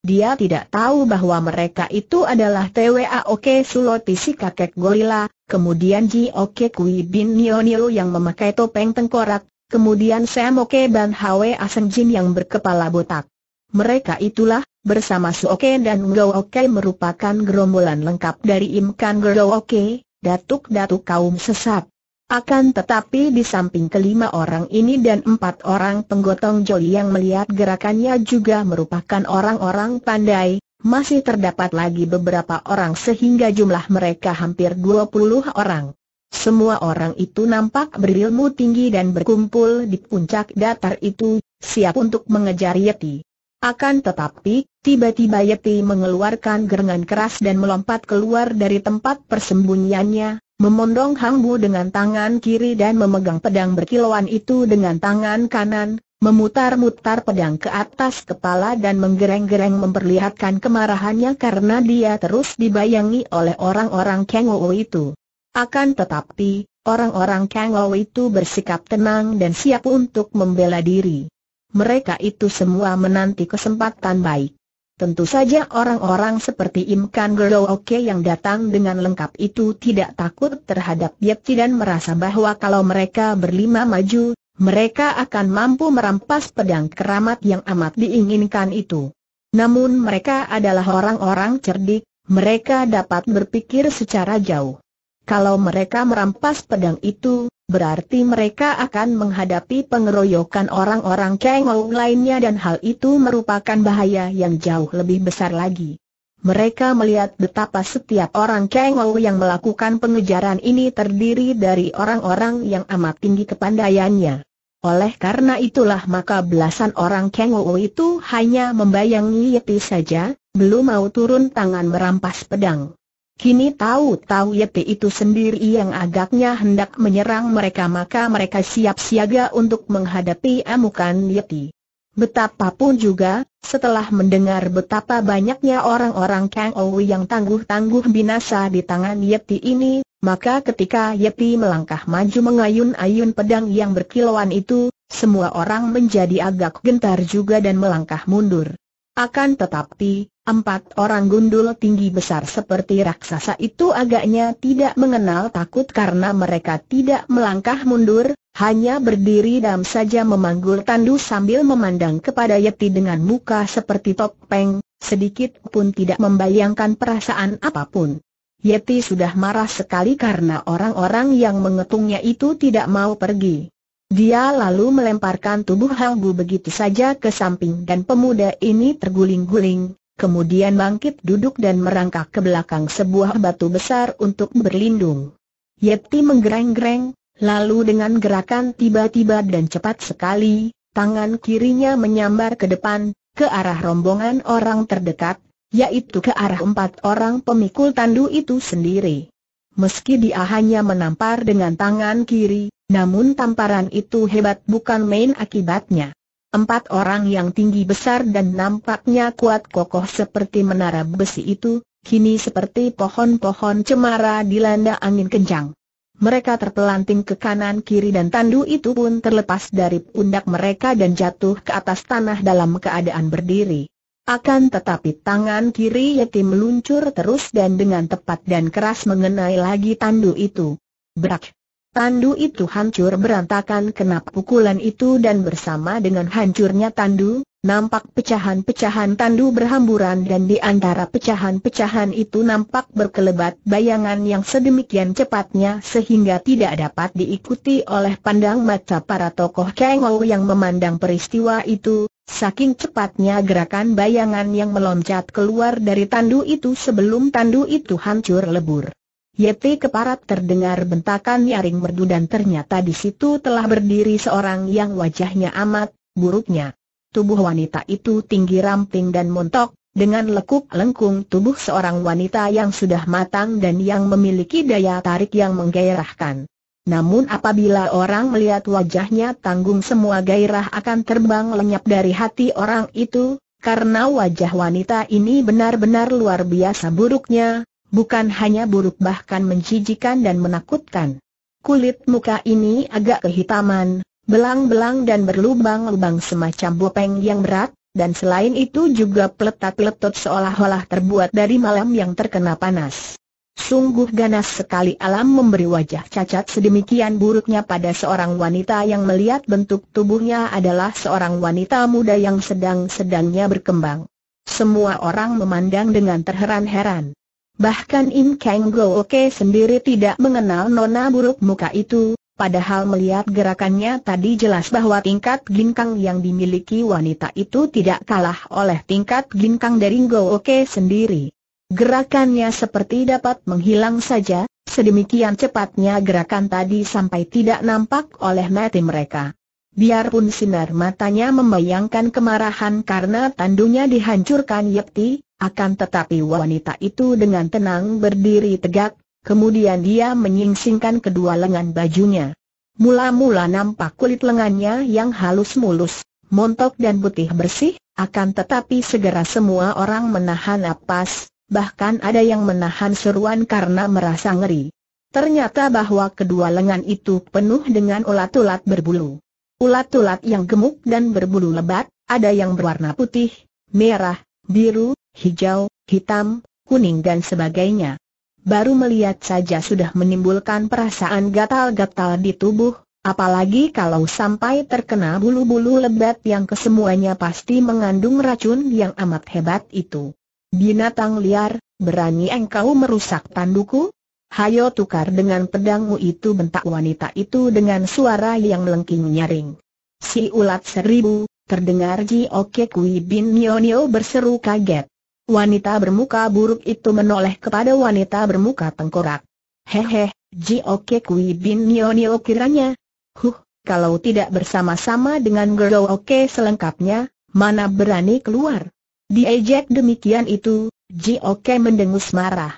Dia tidak tahu bahwa mereka itu adalah TWA Oke Suloti si kakek gorila, kemudian Ji Oke Kui Bin Nio yang memakai topeng tengkorak, kemudian Sam Oke Ban Hwe Jin yang berkepala botak. Mereka itulah, bersama Suoke dan Ngooke merupakan gerombolan lengkap dari Imkan Ngooke, datuk-datuk kaum sesat. Akan tetapi di samping kelima orang ini dan empat orang penggotong joli yang melihat gerakannya juga merupakan orang-orang pandai, masih terdapat lagi beberapa orang sehingga jumlah mereka hampir 20 orang. Semua orang itu nampak berilmu tinggi dan berkumpul di puncak datar itu, siap untuk mengejar Yeti. Akan tetapi, tiba-tiba Yeti mengeluarkan gerangan keras dan melompat keluar dari tempat persembunyiannya, memondong Hang Bu dengan tangan kiri dan memegang pedang berkilauan itu dengan tangan kanan, memutar-mutar pedang ke atas kepala dan menggereng-gereng memperlihatkan kemarahannya karena dia terus dibayangi oleh orang-orang Kang Wu itu. Akan tetapi, orang-orang Kang Wu itu bersikap tenang dan siap untuk membela diri mereka itu semua menanti kesempatan baik. Tentu saja orang-orang seperti Im Kan Gero Oke yang datang dengan lengkap itu tidak takut terhadap Yepti dan merasa bahwa kalau mereka berlima maju, mereka akan mampu merampas pedang keramat yang amat diinginkan itu. Namun mereka adalah orang-orang cerdik, mereka dapat berpikir secara jauh. Kalau mereka merampas pedang itu, berarti mereka akan menghadapi pengeroyokan orang-orang Kengong lainnya dan hal itu merupakan bahaya yang jauh lebih besar lagi. Mereka melihat betapa setiap orang Kengong yang melakukan pengejaran ini terdiri dari orang-orang yang amat tinggi kepandaiannya. Oleh karena itulah maka belasan orang Kengong itu hanya membayangi Yeti saja, belum mau turun tangan merampas pedang. Kini tahu-tahu Yeti itu sendiri yang agaknya hendak menyerang mereka maka mereka siap siaga untuk menghadapi amukan Yeti. Betapapun juga, setelah mendengar betapa banyaknya orang-orang Kang Ou yang tangguh-tangguh binasa di tangan Yeti ini, maka ketika Yeti melangkah maju mengayun-ayun pedang yang berkilauan itu, semua orang menjadi agak gentar juga dan melangkah mundur. Akan tetapi, empat orang gundul tinggi besar seperti raksasa itu agaknya tidak mengenal takut karena mereka tidak melangkah mundur, hanya berdiri dan saja memanggul tandu sambil memandang kepada Yeti dengan muka seperti topeng, sedikit pun tidak membayangkan perasaan apapun. Yeti sudah marah sekali karena orang-orang yang mengetungnya itu tidak mau pergi. Dia lalu melemparkan tubuh Hang begitu saja ke samping dan pemuda ini terguling-guling, kemudian bangkit duduk dan merangkak ke belakang sebuah batu besar untuk berlindung. Yeti menggereng-gereng, lalu dengan gerakan tiba-tiba dan cepat sekali, tangan kirinya menyambar ke depan, ke arah rombongan orang terdekat, yaitu ke arah empat orang pemikul tandu itu sendiri. Meski dia hanya menampar dengan tangan kiri, namun tamparan itu hebat bukan main akibatnya. Empat orang yang tinggi besar dan nampaknya kuat kokoh seperti menara besi itu, kini seperti pohon-pohon cemara dilanda angin kencang. Mereka terpelanting ke kanan kiri dan tandu itu pun terlepas dari pundak mereka dan jatuh ke atas tanah dalam keadaan berdiri. Akan tetapi tangan kiri Yeti meluncur terus dan dengan tepat dan keras mengenai lagi tandu itu. Brak! Tandu itu hancur berantakan kena pukulan itu dan bersama dengan hancurnya tandu, nampak pecahan-pecahan tandu berhamburan dan di antara pecahan-pecahan itu nampak berkelebat bayangan yang sedemikian cepatnya sehingga tidak dapat diikuti oleh pandang mata para tokoh kengau yang memandang peristiwa itu, Saking cepatnya gerakan bayangan yang meloncat keluar dari tandu itu sebelum tandu itu hancur lebur. Yeti keparat terdengar bentakan nyaring merdu dan ternyata di situ telah berdiri seorang yang wajahnya amat buruknya. Tubuh wanita itu tinggi ramping dan montok, dengan lekuk lengkung tubuh seorang wanita yang sudah matang dan yang memiliki daya tarik yang menggairahkan. Namun apabila orang melihat wajahnya tanggung semua gairah akan terbang lenyap dari hati orang itu, karena wajah wanita ini benar-benar luar biasa buruknya, Bukan hanya buruk bahkan menjijikan dan menakutkan. Kulit muka ini agak kehitaman, belang-belang dan berlubang-lubang semacam bopeng yang berat, dan selain itu juga peletak-peletot seolah-olah terbuat dari malam yang terkena panas. Sungguh ganas sekali alam memberi wajah cacat sedemikian buruknya pada seorang wanita yang melihat bentuk tubuhnya adalah seorang wanita muda yang sedang-sedangnya berkembang. Semua orang memandang dengan terheran-heran. Bahkan Im Kang Go Oke sendiri tidak mengenal nona buruk muka itu, padahal melihat gerakannya tadi jelas bahwa tingkat ginkang yang dimiliki wanita itu tidak kalah oleh tingkat ginkang dari Go Oke sendiri. Gerakannya seperti dapat menghilang saja, sedemikian cepatnya gerakan tadi sampai tidak nampak oleh mati mereka. Biarpun sinar matanya membayangkan kemarahan karena tandunya dihancurkan Yekti, akan tetapi wanita itu dengan tenang berdiri tegak, kemudian dia menyingsingkan kedua lengan bajunya. Mula-mula nampak kulit lengannya yang halus mulus, montok dan putih bersih, akan tetapi segera semua orang menahan napas, bahkan ada yang menahan seruan karena merasa ngeri. Ternyata bahwa kedua lengan itu penuh dengan ulat-ulat berbulu ulat-ulat yang gemuk dan berbulu lebat, ada yang berwarna putih, merah, biru, hijau, hitam, kuning dan sebagainya. Baru melihat saja sudah menimbulkan perasaan gatal-gatal di tubuh, Apalagi kalau sampai terkena bulu-bulu lebat yang kesemuanya pasti mengandung racun yang amat hebat itu. Binatang liar, berani engkau merusak tanduku? Hayo tukar dengan pedangmu itu bentak wanita itu dengan suara yang melengking nyaring. Si ulat seribu, terdengar Ji Oke Kui Bin Nio berseru kaget. Wanita bermuka buruk itu menoleh kepada wanita bermuka tengkorak. Hehe, Ji Oke Kui Bin Nio kiranya. Huh, kalau tidak bersama-sama dengan Gero Oke selengkapnya, mana berani keluar. Diejek demikian itu, Ji Oke mendengus marah.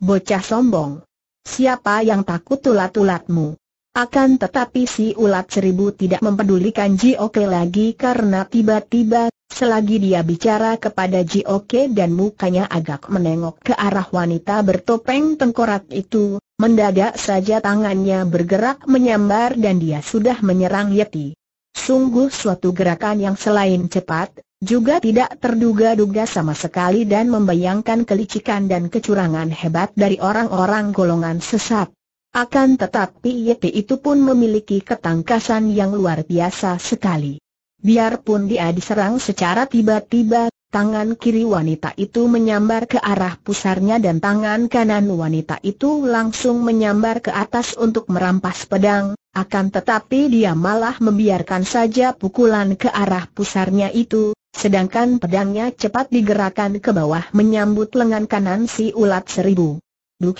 Bocah sombong siapa yang takut ulat-ulatmu? Akan tetapi si ulat seribu tidak mempedulikan Ji Jioke lagi karena tiba-tiba, selagi dia bicara kepada Ji Jioke dan mukanya agak menengok ke arah wanita bertopeng tengkorak itu, mendadak saja tangannya bergerak menyambar dan dia sudah menyerang Yeti. Sungguh suatu gerakan yang selain cepat, juga tidak terduga-duga sama sekali dan membayangkan kelicikan dan kecurangan hebat dari orang-orang golongan sesat. Akan tetapi Yeti itu pun memiliki ketangkasan yang luar biasa sekali. Biarpun dia diserang secara tiba-tiba, Tangan kiri wanita itu menyambar ke arah pusarnya dan tangan kanan wanita itu langsung menyambar ke atas untuk merampas pedang, akan tetapi dia malah membiarkan saja pukulan ke arah pusarnya itu, sedangkan pedangnya cepat digerakkan ke bawah menyambut lengan kanan si ulat seribu. Duk,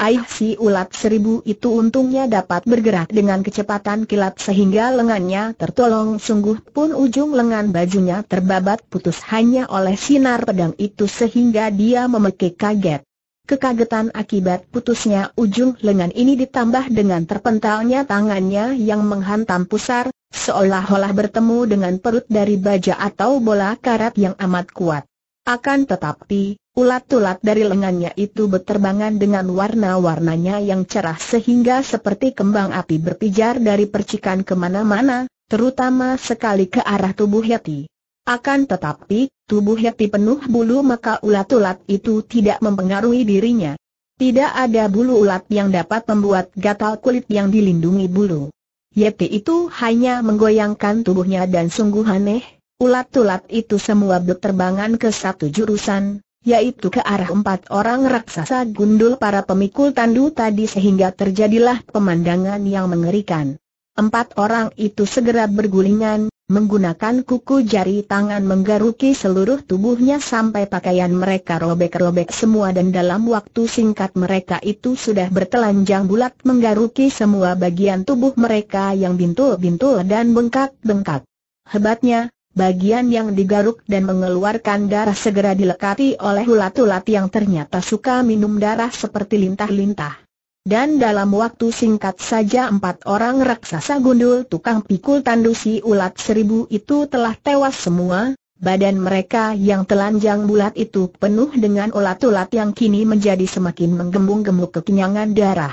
Aih si ulat seribu itu untungnya dapat bergerak dengan kecepatan kilat sehingga lengannya tertolong sungguh pun ujung lengan bajunya terbabat putus hanya oleh sinar pedang itu sehingga dia memekik kaget. Kekagetan akibat putusnya ujung lengan ini ditambah dengan terpentalnya tangannya yang menghantam pusar, seolah-olah bertemu dengan perut dari baja atau bola karat yang amat kuat. Akan tetapi, Ulat-ulat dari lengannya itu berterbangan dengan warna-warnanya yang cerah sehingga seperti kembang api berpijar dari percikan kemana-mana, terutama sekali ke arah tubuh Yeti. Akan tetapi, tubuh Yeti penuh bulu maka ulat-ulat itu tidak mempengaruhi dirinya. Tidak ada bulu ulat yang dapat membuat gatal kulit yang dilindungi bulu. Yeti itu hanya menggoyangkan tubuhnya dan sungguh aneh, ulat-ulat itu semua berterbangan ke satu jurusan, yaitu ke arah empat orang raksasa gundul para pemikul tandu tadi sehingga terjadilah pemandangan yang mengerikan. Empat orang itu segera bergulingan, menggunakan kuku jari tangan menggaruki seluruh tubuhnya sampai pakaian mereka robek-robek semua dan dalam waktu singkat mereka itu sudah bertelanjang bulat menggaruki semua bagian tubuh mereka yang bintul-bintul dan bengkak-bengkak. Hebatnya, Bagian yang digaruk dan mengeluarkan darah segera dilekati oleh ulat-ulat yang ternyata suka minum darah seperti lintah-lintah. Dan dalam waktu singkat saja empat orang raksasa gundul tukang pikul tandusi ulat seribu itu telah tewas semua, badan mereka yang telanjang bulat itu penuh dengan ulat-ulat yang kini menjadi semakin menggembung-gembung kekenyangan darah.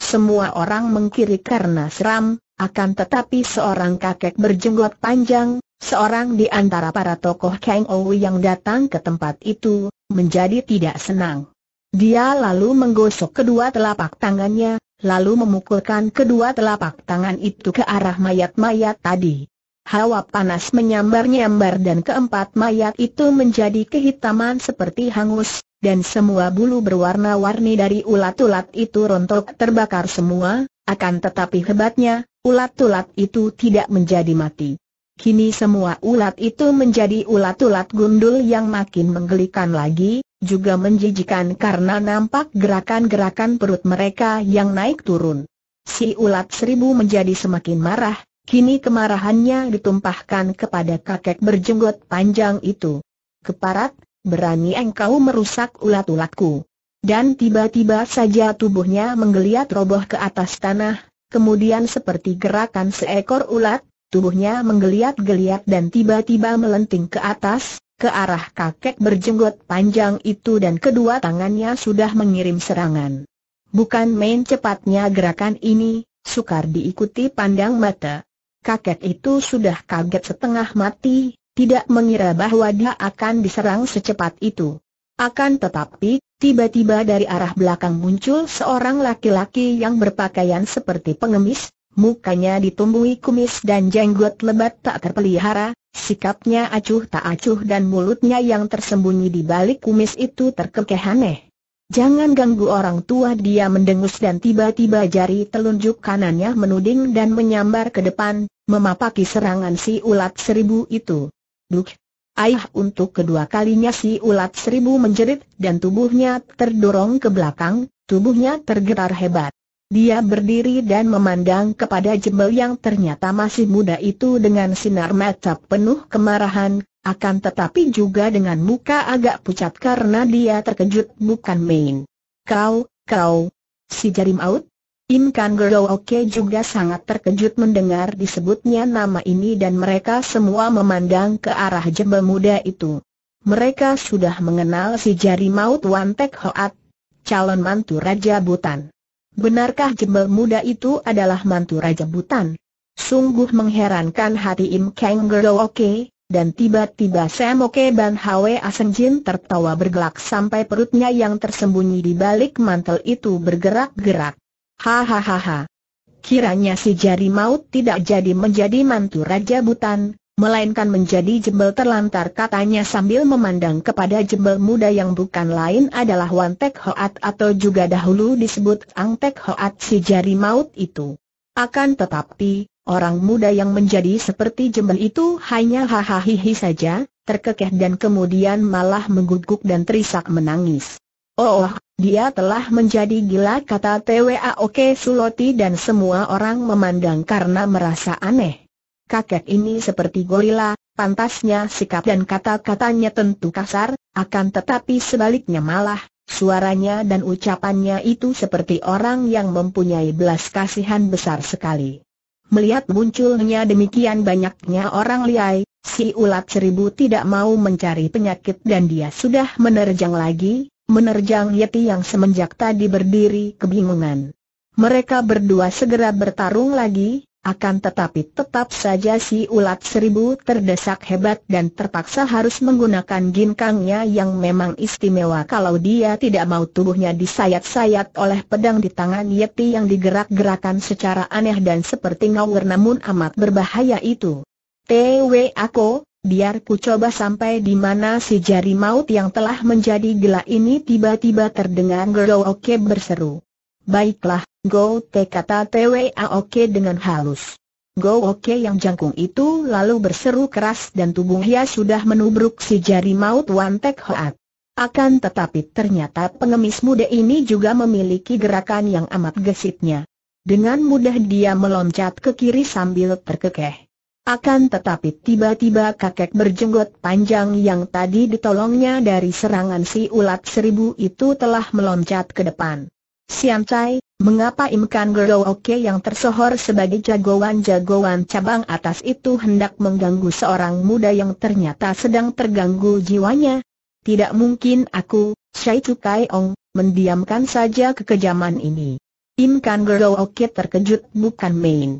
Semua orang mengkiri karena seram, akan tetapi seorang kakek berjenggot panjang, seorang di antara para tokoh Kang Ou yang datang ke tempat itu, menjadi tidak senang. Dia lalu menggosok kedua telapak tangannya, lalu memukulkan kedua telapak tangan itu ke arah mayat-mayat tadi. Hawa panas menyambar-nyambar dan keempat mayat itu menjadi kehitaman seperti hangus, dan semua bulu berwarna-warni dari ulat-ulat itu rontok terbakar semua, akan tetapi hebatnya, ulat-ulat itu tidak menjadi mati. Kini semua ulat itu menjadi ulat-ulat gundul yang makin menggelikan lagi, juga menjijikan karena nampak gerakan-gerakan perut mereka yang naik turun. Si ulat seribu menjadi semakin marah, kini kemarahannya ditumpahkan kepada kakek berjenggot panjang itu. Keparat, berani engkau merusak ulat-ulatku. Dan tiba-tiba saja tubuhnya menggeliat roboh ke atas tanah, Kemudian seperti gerakan seekor ulat, tubuhnya menggeliat-geliat dan tiba-tiba melenting ke atas, ke arah kakek berjenggot panjang itu dan kedua tangannya sudah mengirim serangan. Bukan main cepatnya gerakan ini, sukar diikuti pandang mata. Kakek itu sudah kaget setengah mati, tidak mengira bahwa dia akan diserang secepat itu. Akan tetapi, Tiba-tiba dari arah belakang muncul seorang laki-laki yang berpakaian seperti pengemis, mukanya ditumbuhi kumis dan jenggot lebat tak terpelihara, sikapnya acuh tak acuh dan mulutnya yang tersembunyi di balik kumis itu terkekeh aneh. Jangan ganggu orang tua dia mendengus dan tiba-tiba jari telunjuk kanannya menuding dan menyambar ke depan, memapaki serangan si ulat seribu itu. Duh, Ayah untuk kedua kalinya si ulat seribu menjerit dan tubuhnya terdorong ke belakang, tubuhnya tergetar hebat. Dia berdiri dan memandang kepada jebel yang ternyata masih muda itu dengan sinar mata penuh kemarahan, akan tetapi juga dengan muka agak pucat karena dia terkejut bukan main. Kau, kau, si jarim out, Im Kan Oke juga sangat terkejut mendengar disebutnya nama ini dan mereka semua memandang ke arah jembe muda itu. Mereka sudah mengenal si jari maut Wan Tek Hoat, calon mantu Raja Butan. Benarkah jembe muda itu adalah mantu Raja Butan? Sungguh mengherankan hati Im Kang Oke, dan tiba-tiba Sam Oke Ban Hwe Asenjin tertawa bergelak sampai perutnya yang tersembunyi di balik mantel itu bergerak-gerak. Hahaha. Kiranya si jari maut tidak jadi menjadi mantu Raja Butan, melainkan menjadi jembel terlantar katanya sambil memandang kepada jembel muda yang bukan lain adalah Wan Tek Hoat atau juga dahulu disebut Ang Tek Hoat si jari maut itu. Akan tetapi, orang muda yang menjadi seperti jembel itu hanya hahaha saja, terkekeh dan kemudian malah mengguguk dan terisak menangis. Oh, dia telah menjadi gila kata TWA Oke Suloti dan semua orang memandang karena merasa aneh. Kakek ini seperti gorila, pantasnya sikap dan kata-katanya tentu kasar, akan tetapi sebaliknya malah, suaranya dan ucapannya itu seperti orang yang mempunyai belas kasihan besar sekali. Melihat munculnya demikian banyaknya orang liai, si ulat seribu tidak mau mencari penyakit dan dia sudah menerjang lagi, Menerjang Yeti yang semenjak tadi berdiri kebingungan. Mereka berdua segera bertarung lagi, akan tetapi tetap saja si ulat seribu terdesak hebat dan terpaksa harus menggunakan ginkangnya yang memang istimewa kalau dia tidak mau tubuhnya disayat-sayat oleh pedang di tangan Yeti yang digerak-gerakan secara aneh dan seperti ngawur namun amat berbahaya itu. Tw aku, biar ku coba sampai di mana si jari maut yang telah menjadi gila ini tiba-tiba terdengar Go Oke berseru. Baiklah, Go Te kata TWA Oke dengan halus. Go Oke yang jangkung itu lalu berseru keras dan tubuhnya sudah menubruk si jari maut Wan Tek Hoat. Akan tetapi ternyata pengemis muda ini juga memiliki gerakan yang amat gesitnya. Dengan mudah dia meloncat ke kiri sambil terkekeh. Akan tetapi tiba-tiba kakek berjenggot panjang yang tadi ditolongnya dari serangan si ulat seribu itu telah meloncat ke depan. Siam Chai, mengapa Imkan Kan Oke yang tersohor sebagai jagoan-jagoan cabang atas itu hendak mengganggu seorang muda yang ternyata sedang terganggu jiwanya? Tidak mungkin aku, Shai Cukai Ong, mendiamkan saja kekejaman ini. Imkan Kan Oke terkejut bukan main.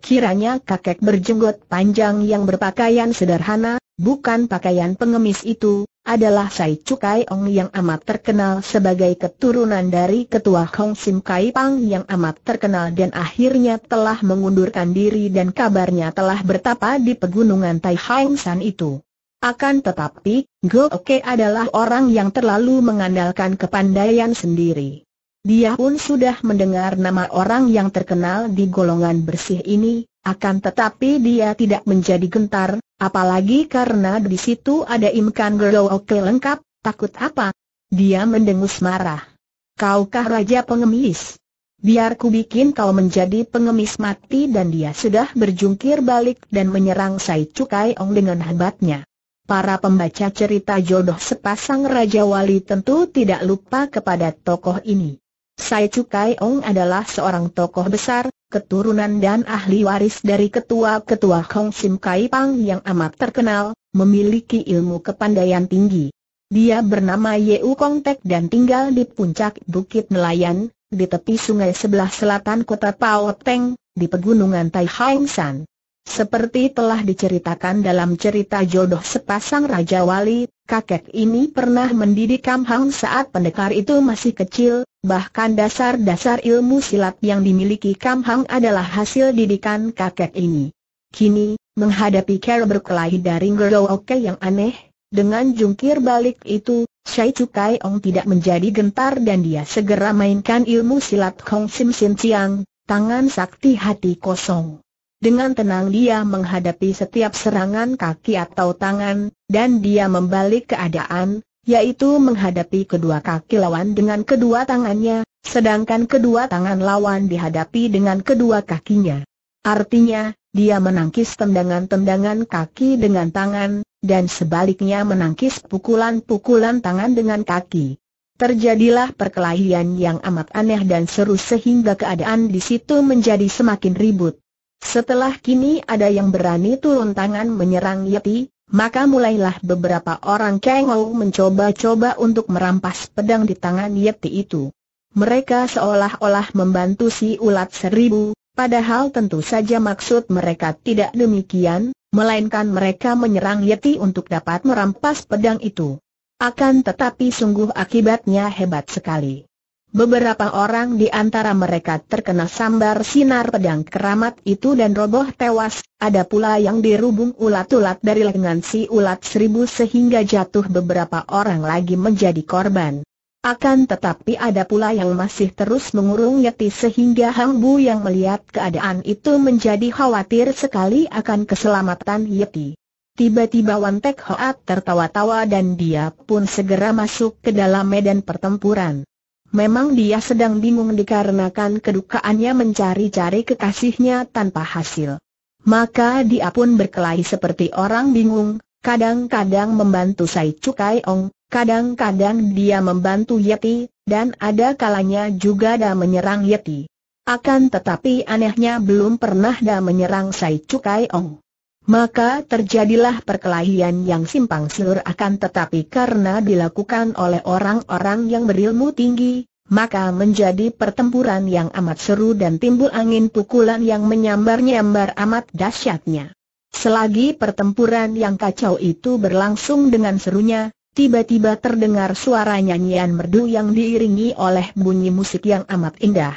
Kiranya kakek berjenggot panjang yang berpakaian sederhana, bukan pakaian pengemis itu, adalah Sai Cukai Ong yang amat terkenal sebagai keturunan dari ketua Hong Sim Kai Pang yang amat terkenal dan akhirnya telah mengundurkan diri dan kabarnya telah bertapa di pegunungan Tai Hang San itu. Akan tetapi, Go Oke adalah orang yang terlalu mengandalkan kepandaian sendiri. Dia pun sudah mendengar nama orang yang terkenal di golongan bersih ini, akan tetapi dia tidak menjadi gentar, apalagi karena di situ ada imkan gerlok lengkap, takut apa? Dia mendengus marah. Kaukah Raja Pengemis? Biar ku bikin kau menjadi pengemis mati dan dia sudah berjungkir balik dan menyerang Sai Cukai Ong dengan hebatnya. Para pembaca cerita jodoh sepasang Raja Wali tentu tidak lupa kepada tokoh ini. Sai Cukai Ong adalah seorang tokoh besar, keturunan dan ahli waris dari ketua-ketua Hong Sim Kai Pang yang amat terkenal, memiliki ilmu kepandaian tinggi. Dia bernama Yeu Kong Tek dan tinggal di puncak Bukit Nelayan, di tepi sungai sebelah selatan kota Pao Teng, di pegunungan Tai Hong San. Seperti telah diceritakan dalam cerita jodoh sepasang Raja Wali, kakek ini pernah mendidik Kam Hang saat pendekar itu masih kecil, bahkan dasar-dasar ilmu silat yang dimiliki Kam Hang adalah hasil didikan kakek ini. Kini, menghadapi cara berkelahi dari Ngero Oke yang aneh, dengan jungkir balik itu, Shai Cukai Ong tidak menjadi gentar dan dia segera mainkan ilmu silat Kong Sim Sin Chiang, tangan sakti hati kosong. Dengan tenang dia menghadapi setiap serangan kaki atau tangan, dan dia membalik keadaan, yaitu menghadapi kedua kaki lawan dengan kedua tangannya, sedangkan kedua tangan lawan dihadapi dengan kedua kakinya. Artinya, dia menangkis tendangan-tendangan kaki dengan tangan, dan sebaliknya menangkis pukulan-pukulan tangan dengan kaki. Terjadilah perkelahian yang amat aneh dan seru sehingga keadaan di situ menjadi semakin ribut. Setelah kini ada yang berani turun tangan menyerang Yeti, maka mulailah beberapa orang Kengou mencoba-coba untuk merampas pedang di tangan Yeti itu. Mereka seolah-olah membantu si ulat seribu, padahal tentu saja maksud mereka tidak demikian, melainkan mereka menyerang Yeti untuk dapat merampas pedang itu. Akan tetapi sungguh akibatnya hebat sekali. Beberapa orang di antara mereka terkena sambar sinar pedang keramat itu dan roboh tewas, ada pula yang dirubung ulat-ulat dari lengan si ulat seribu sehingga jatuh beberapa orang lagi menjadi korban. Akan tetapi ada pula yang masih terus mengurung Yeti sehingga Hang Bu yang melihat keadaan itu menjadi khawatir sekali akan keselamatan Yeti. Tiba-tiba Wan Tek Hoat tertawa-tawa dan dia pun segera masuk ke dalam medan pertempuran. Memang dia sedang bingung dikarenakan kedukaannya mencari-cari kekasihnya tanpa hasil. Maka dia pun berkelahi seperti orang bingung, kadang-kadang membantu Sai Cukai Ong, kadang-kadang dia membantu Yeti, dan ada kalanya juga dia menyerang Yeti. Akan tetapi anehnya belum pernah dia menyerang Sai Cukai Ong maka terjadilah perkelahian yang simpang siur akan tetapi karena dilakukan oleh orang-orang yang berilmu tinggi, maka menjadi pertempuran yang amat seru dan timbul angin pukulan yang menyambar-nyambar amat dahsyatnya. Selagi pertempuran yang kacau itu berlangsung dengan serunya, tiba-tiba terdengar suara nyanyian merdu yang diiringi oleh bunyi musik yang amat indah.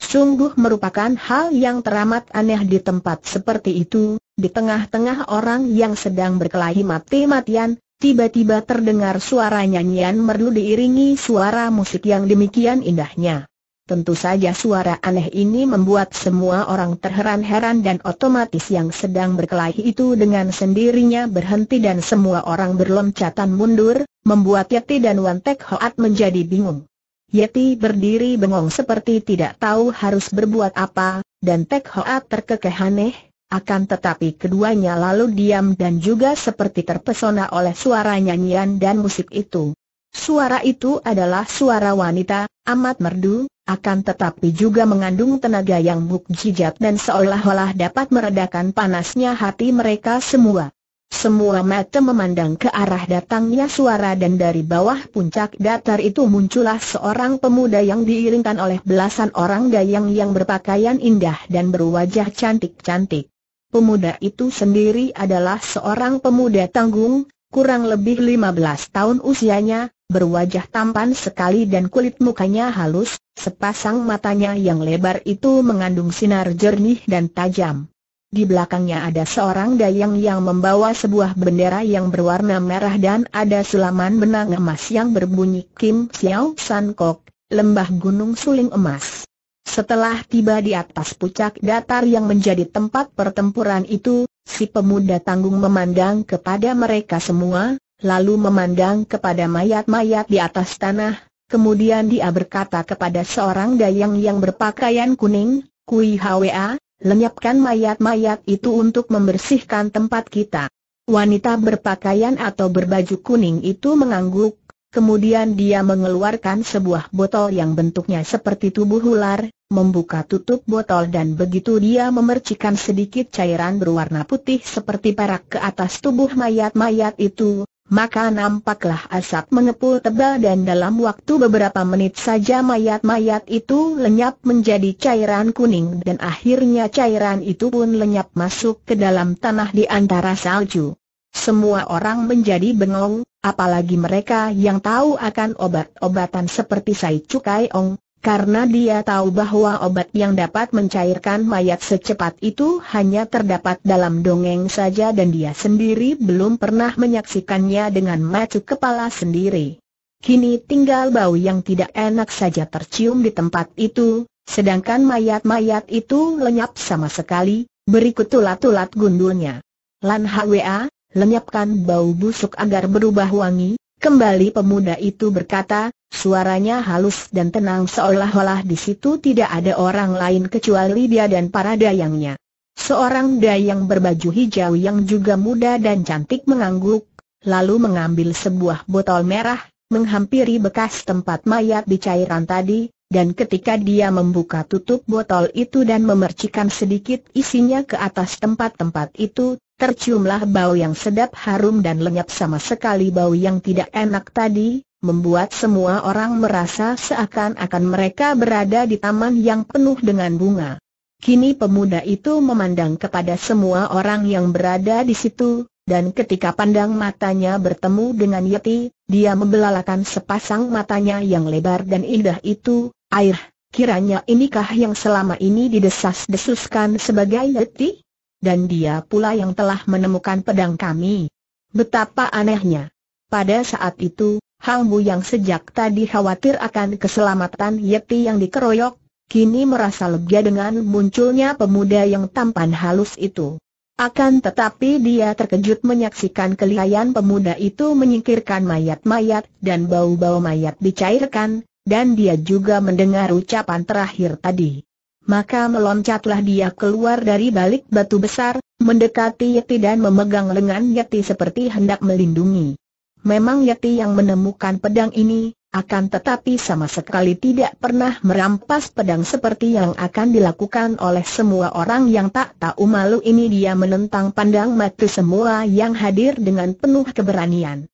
Sungguh merupakan hal yang teramat aneh di tempat seperti itu, di tengah-tengah orang yang sedang berkelahi mati-matian, tiba-tiba terdengar suara nyanyian merdu diiringi suara musik yang demikian indahnya. Tentu saja suara aneh ini membuat semua orang terheran-heran dan otomatis yang sedang berkelahi itu dengan sendirinya berhenti dan semua orang berloncatan mundur, membuat Yeti dan Wan Tek Hoat menjadi bingung. Yeti berdiri bengong seperti tidak tahu harus berbuat apa, dan Tek Hoat terkekeh aneh, akan tetapi keduanya lalu diam dan juga seperti terpesona oleh suara nyanyian dan musik itu. Suara itu adalah suara wanita, amat merdu, akan tetapi juga mengandung tenaga yang mukjizat dan seolah-olah dapat meredakan panasnya hati mereka semua. Semua mata memandang ke arah datangnya suara dan dari bawah puncak datar itu muncullah seorang pemuda yang diiringkan oleh belasan orang dayang yang berpakaian indah dan berwajah cantik-cantik. Pemuda itu sendiri adalah seorang pemuda tanggung, kurang lebih 15 tahun usianya, berwajah tampan sekali dan kulit mukanya halus, sepasang matanya yang lebar itu mengandung sinar jernih dan tajam. Di belakangnya ada seorang dayang yang membawa sebuah bendera yang berwarna merah dan ada sulaman benang emas yang berbunyi Kim Xiao San Kok, lembah gunung suling emas. Setelah tiba di atas puncak datar yang menjadi tempat pertempuran itu, si pemuda tanggung memandang kepada mereka semua, lalu memandang kepada mayat-mayat di atas tanah, kemudian dia berkata kepada seorang dayang yang berpakaian kuning, Kui Hwa, lenyapkan mayat-mayat itu untuk membersihkan tempat kita. Wanita berpakaian atau berbaju kuning itu mengangguk, kemudian dia mengeluarkan sebuah botol yang bentuknya seperti tubuh ular, membuka tutup botol dan begitu dia memercikan sedikit cairan berwarna putih seperti perak ke atas tubuh mayat-mayat itu, maka nampaklah asap mengepul tebal dan dalam waktu beberapa menit saja mayat-mayat itu lenyap menjadi cairan kuning dan akhirnya cairan itu pun lenyap masuk ke dalam tanah di antara salju. Semua orang menjadi bengong, apalagi mereka yang tahu akan obat-obatan seperti Sai Cukai Ong, karena dia tahu bahwa obat yang dapat mencairkan mayat secepat itu hanya terdapat dalam dongeng saja dan dia sendiri belum pernah menyaksikannya dengan mata kepala sendiri. Kini tinggal bau yang tidak enak saja tercium di tempat itu, sedangkan mayat-mayat itu lenyap sama sekali, berikut tulat-tulat gundulnya. Lan Hwa, lenyapkan bau busuk agar berubah wangi, Kembali pemuda itu berkata, suaranya halus dan tenang seolah-olah di situ tidak ada orang lain kecuali dia dan para dayangnya. Seorang dayang berbaju hijau yang juga muda dan cantik mengangguk, lalu mengambil sebuah botol merah, menghampiri bekas tempat mayat di cairan tadi, dan ketika dia membuka tutup botol itu dan memercikan sedikit isinya ke atas tempat-tempat itu, terciumlah bau yang sedap harum dan lenyap sama sekali bau yang tidak enak tadi, membuat semua orang merasa seakan-akan mereka berada di taman yang penuh dengan bunga. Kini pemuda itu memandang kepada semua orang yang berada di situ, dan ketika pandang matanya bertemu dengan Yeti, dia membelalakan sepasang matanya yang lebar dan indah itu, Air, kiranya inikah yang selama ini didesas-desuskan sebagai leti? Dan dia pula yang telah menemukan pedang kami. Betapa anehnya. Pada saat itu, Hangbu yang sejak tadi khawatir akan keselamatan Yeti yang dikeroyok, kini merasa lega dengan munculnya pemuda yang tampan halus itu. Akan tetapi dia terkejut menyaksikan kelihayan pemuda itu menyingkirkan mayat-mayat dan bau-bau mayat dicairkan, dan dia juga mendengar ucapan terakhir tadi. Maka meloncatlah dia keluar dari balik batu besar, mendekati Yeti dan memegang lengan Yeti seperti hendak melindungi. Memang Yeti yang menemukan pedang ini, akan tetapi sama sekali tidak pernah merampas pedang seperti yang akan dilakukan oleh semua orang yang tak tahu malu ini dia menentang pandang mati semua yang hadir dengan penuh keberanian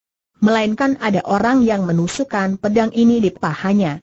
melainkan ada orang yang menusukkan pedang ini di pahanya.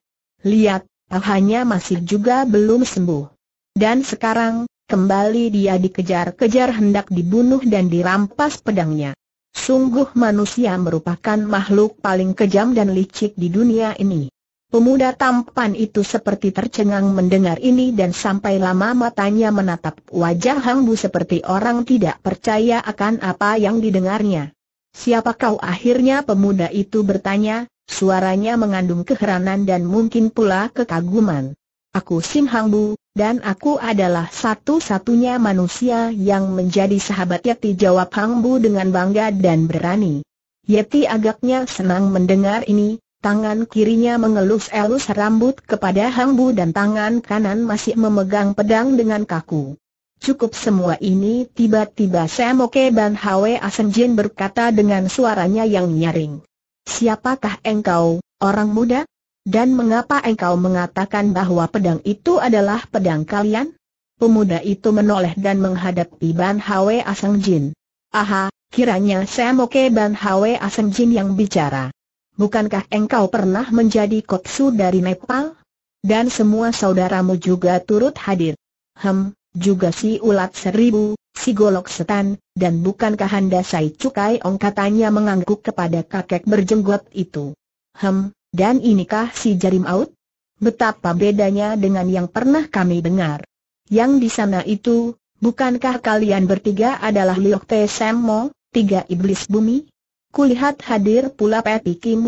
Lihat, pahanya masih juga belum sembuh. Dan sekarang, kembali dia dikejar-kejar hendak dibunuh dan dirampas pedangnya. Sungguh manusia merupakan makhluk paling kejam dan licik di dunia ini. Pemuda tampan itu seperti tercengang mendengar ini dan sampai lama matanya menatap wajah Hang Bu seperti orang tidak percaya akan apa yang didengarnya. Siapa kau akhirnya pemuda itu bertanya, suaranya mengandung keheranan dan mungkin pula kekaguman. Aku Sim Hang Bu, dan aku adalah satu-satunya manusia yang menjadi sahabat Yeti jawab Hang Bu dengan bangga dan berani. Yeti agaknya senang mendengar ini, tangan kirinya mengelus-elus rambut kepada Hang Bu dan tangan kanan masih memegang pedang dengan kaku. Cukup semua ini tiba-tiba Semoke Ban Hwe Asenjin berkata dengan suaranya yang nyaring. Siapakah engkau, orang muda? Dan mengapa engkau mengatakan bahwa pedang itu adalah pedang kalian? Pemuda itu menoleh dan menghadapi Ban Hwe Aseng Jin. Aha, kiranya Semoke Ban Hwe Aseng Jin yang bicara. Bukankah engkau pernah menjadi koksu dari Nepal? Dan semua saudaramu juga turut hadir. Hem, juga si ulat seribu, si golok setan, dan bukankah anda Sai Cukai Ong katanya mengangguk kepada kakek berjenggot itu. Hem, dan inikah si jarim out? Betapa bedanya dengan yang pernah kami dengar. Yang di sana itu, bukankah kalian bertiga adalah Liok Te Semmo, tiga iblis bumi? Kulihat hadir pula Peti Kim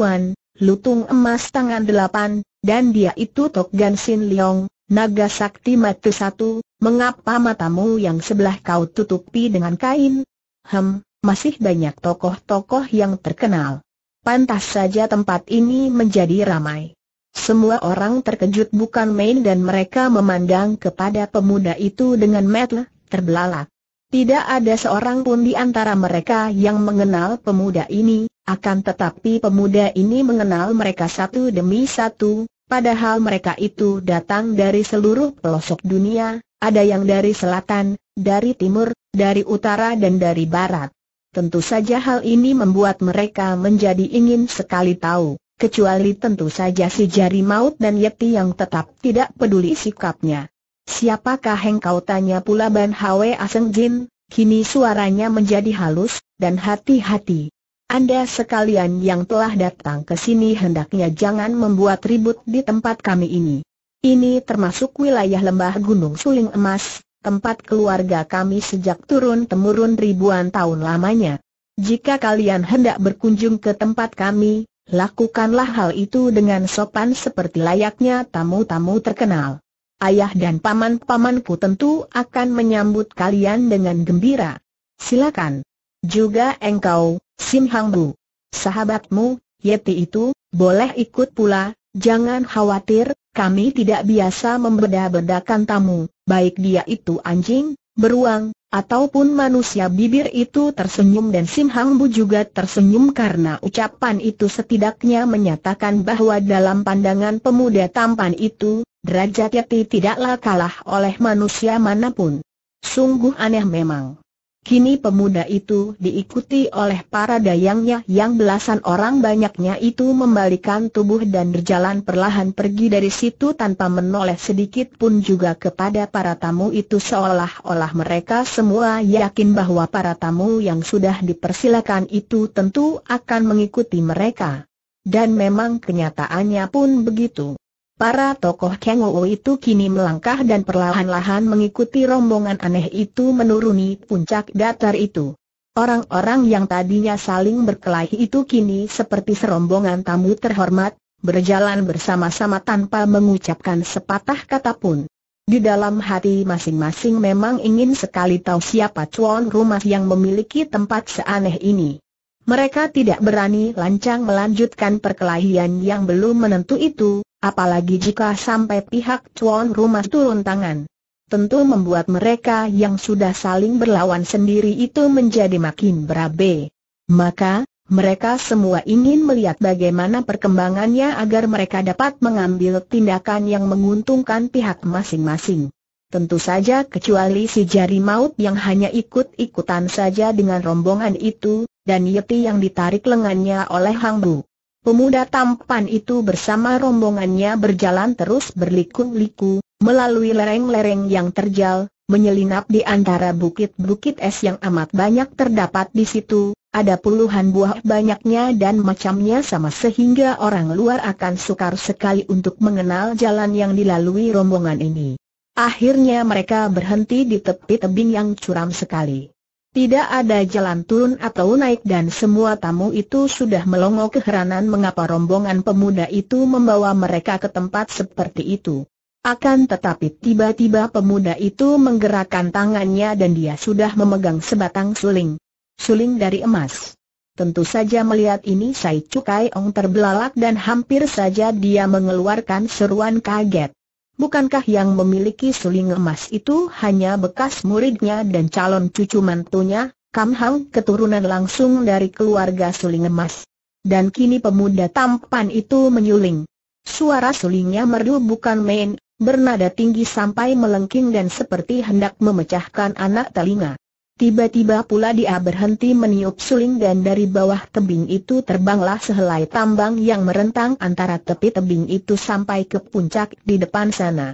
lutung emas tangan delapan, dan dia itu Tok Gan Sin Leong, Naga Sakti mati Satu, mengapa matamu yang sebelah kau tutupi dengan kain? Hem, masih banyak tokoh-tokoh yang terkenal. Pantas saja tempat ini menjadi ramai. Semua orang terkejut bukan main dan mereka memandang kepada pemuda itu dengan metel, terbelalak. Tidak ada seorang pun di antara mereka yang mengenal pemuda ini, akan tetapi pemuda ini mengenal mereka satu demi satu, Padahal mereka itu datang dari seluruh pelosok dunia, ada yang dari selatan, dari timur, dari utara dan dari barat. Tentu saja hal ini membuat mereka menjadi ingin sekali tahu, kecuali tentu saja si jari maut dan Yeti yang tetap tidak peduli sikapnya. Siapakah engkau tanya pula Ban Hwe Aseng Jin, kini suaranya menjadi halus, dan hati-hati, anda sekalian yang telah datang ke sini hendaknya jangan membuat ribut di tempat kami ini. Ini termasuk wilayah lembah Gunung Suling Emas, tempat keluarga kami sejak turun-temurun ribuan tahun lamanya. Jika kalian hendak berkunjung ke tempat kami, lakukanlah hal itu dengan sopan seperti layaknya tamu-tamu terkenal. Ayah dan paman-pamanku tentu akan menyambut kalian dengan gembira. Silakan. Juga engkau, Sim Hang Bu. Sahabatmu, Yeti itu, boleh ikut pula, jangan khawatir, kami tidak biasa membeda-bedakan tamu, baik dia itu anjing, beruang, ataupun manusia bibir itu tersenyum dan Sim Hang Bu juga tersenyum karena ucapan itu setidaknya menyatakan bahwa dalam pandangan pemuda tampan itu, derajat Yeti tidaklah kalah oleh manusia manapun. Sungguh aneh memang. Kini pemuda itu diikuti oleh para dayangnya yang belasan orang banyaknya itu membalikan tubuh dan berjalan perlahan pergi dari situ tanpa menoleh sedikit pun juga kepada para tamu itu seolah-olah mereka semua yakin bahwa para tamu yang sudah dipersilakan itu tentu akan mengikuti mereka. Dan memang kenyataannya pun begitu. Para tokoh Kengo itu kini melangkah dan perlahan-lahan mengikuti rombongan aneh itu menuruni puncak datar itu. Orang-orang yang tadinya saling berkelahi itu kini seperti serombongan tamu terhormat, berjalan bersama-sama tanpa mengucapkan sepatah kata pun. Di dalam hati masing-masing memang ingin sekali tahu siapa cuan rumah yang memiliki tempat seaneh ini. Mereka tidak berani lancang melanjutkan perkelahian yang belum menentu itu, Apalagi jika sampai pihak tuan rumah turun tangan. Tentu membuat mereka yang sudah saling berlawan sendiri itu menjadi makin berabe. Maka, mereka semua ingin melihat bagaimana perkembangannya agar mereka dapat mengambil tindakan yang menguntungkan pihak masing-masing. Tentu saja kecuali si jari maut yang hanya ikut-ikutan saja dengan rombongan itu, dan Yeti yang ditarik lengannya oleh Hang Bu. Pemuda tampan itu bersama rombongannya berjalan terus berliku-liku, melalui lereng-lereng yang terjal, menyelinap di antara bukit-bukit es yang amat banyak terdapat di situ, ada puluhan buah banyaknya dan macamnya sama sehingga orang luar akan sukar sekali untuk mengenal jalan yang dilalui rombongan ini. Akhirnya mereka berhenti di tepi tebing yang curam sekali. Tidak ada jalan turun atau naik dan semua tamu itu sudah melongo keheranan mengapa rombongan pemuda itu membawa mereka ke tempat seperti itu. Akan tetapi tiba-tiba pemuda itu menggerakkan tangannya dan dia sudah memegang sebatang suling. Suling dari emas. Tentu saja melihat ini Sai Cukai Ong terbelalak dan hampir saja dia mengeluarkan seruan kaget. Bukankah yang memiliki suling emas itu hanya bekas muridnya dan calon cucu mantunya, Kam Hang keturunan langsung dari keluarga suling emas? Dan kini pemuda tampan itu menyuling. Suara sulingnya merdu bukan main, bernada tinggi sampai melengking dan seperti hendak memecahkan anak telinga. Tiba-tiba pula dia berhenti meniup suling dan dari bawah tebing itu terbanglah sehelai tambang yang merentang antara tepi tebing itu sampai ke puncak di depan sana.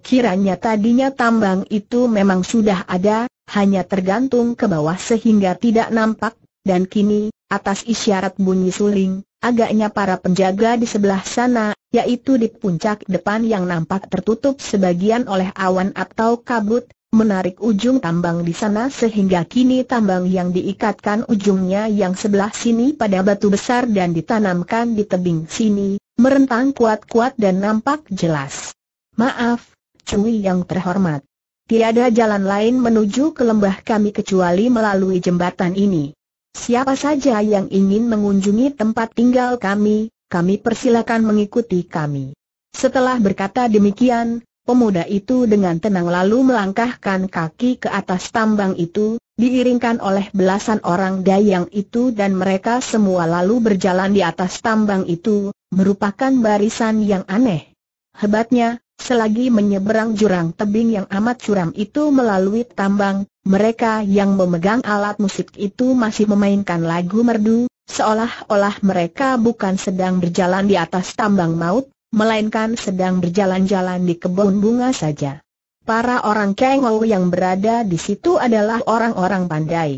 Kiranya tadinya tambang itu memang sudah ada, hanya tergantung ke bawah sehingga tidak nampak, dan kini, atas isyarat bunyi suling, agaknya para penjaga di sebelah sana, yaitu di puncak depan yang nampak tertutup sebagian oleh awan atau kabut, menarik ujung tambang di sana sehingga kini tambang yang diikatkan ujungnya yang sebelah sini pada batu besar dan ditanamkan di tebing sini, merentang kuat-kuat dan nampak jelas. Maaf, Cui yang terhormat. Tiada jalan lain menuju ke lembah kami kecuali melalui jembatan ini. Siapa saja yang ingin mengunjungi tempat tinggal kami, kami persilakan mengikuti kami. Setelah berkata demikian, Pemuda itu dengan tenang lalu melangkahkan kaki ke atas tambang itu, diiringkan oleh belasan orang dayang itu dan mereka semua lalu berjalan di atas tambang itu, merupakan barisan yang aneh. Hebatnya, selagi menyeberang jurang tebing yang amat curam itu melalui tambang, mereka yang memegang alat musik itu masih memainkan lagu merdu, seolah-olah mereka bukan sedang berjalan di atas tambang maut, melainkan sedang berjalan-jalan di kebun bunga saja. Para orang Kengou yang berada di situ adalah orang-orang pandai.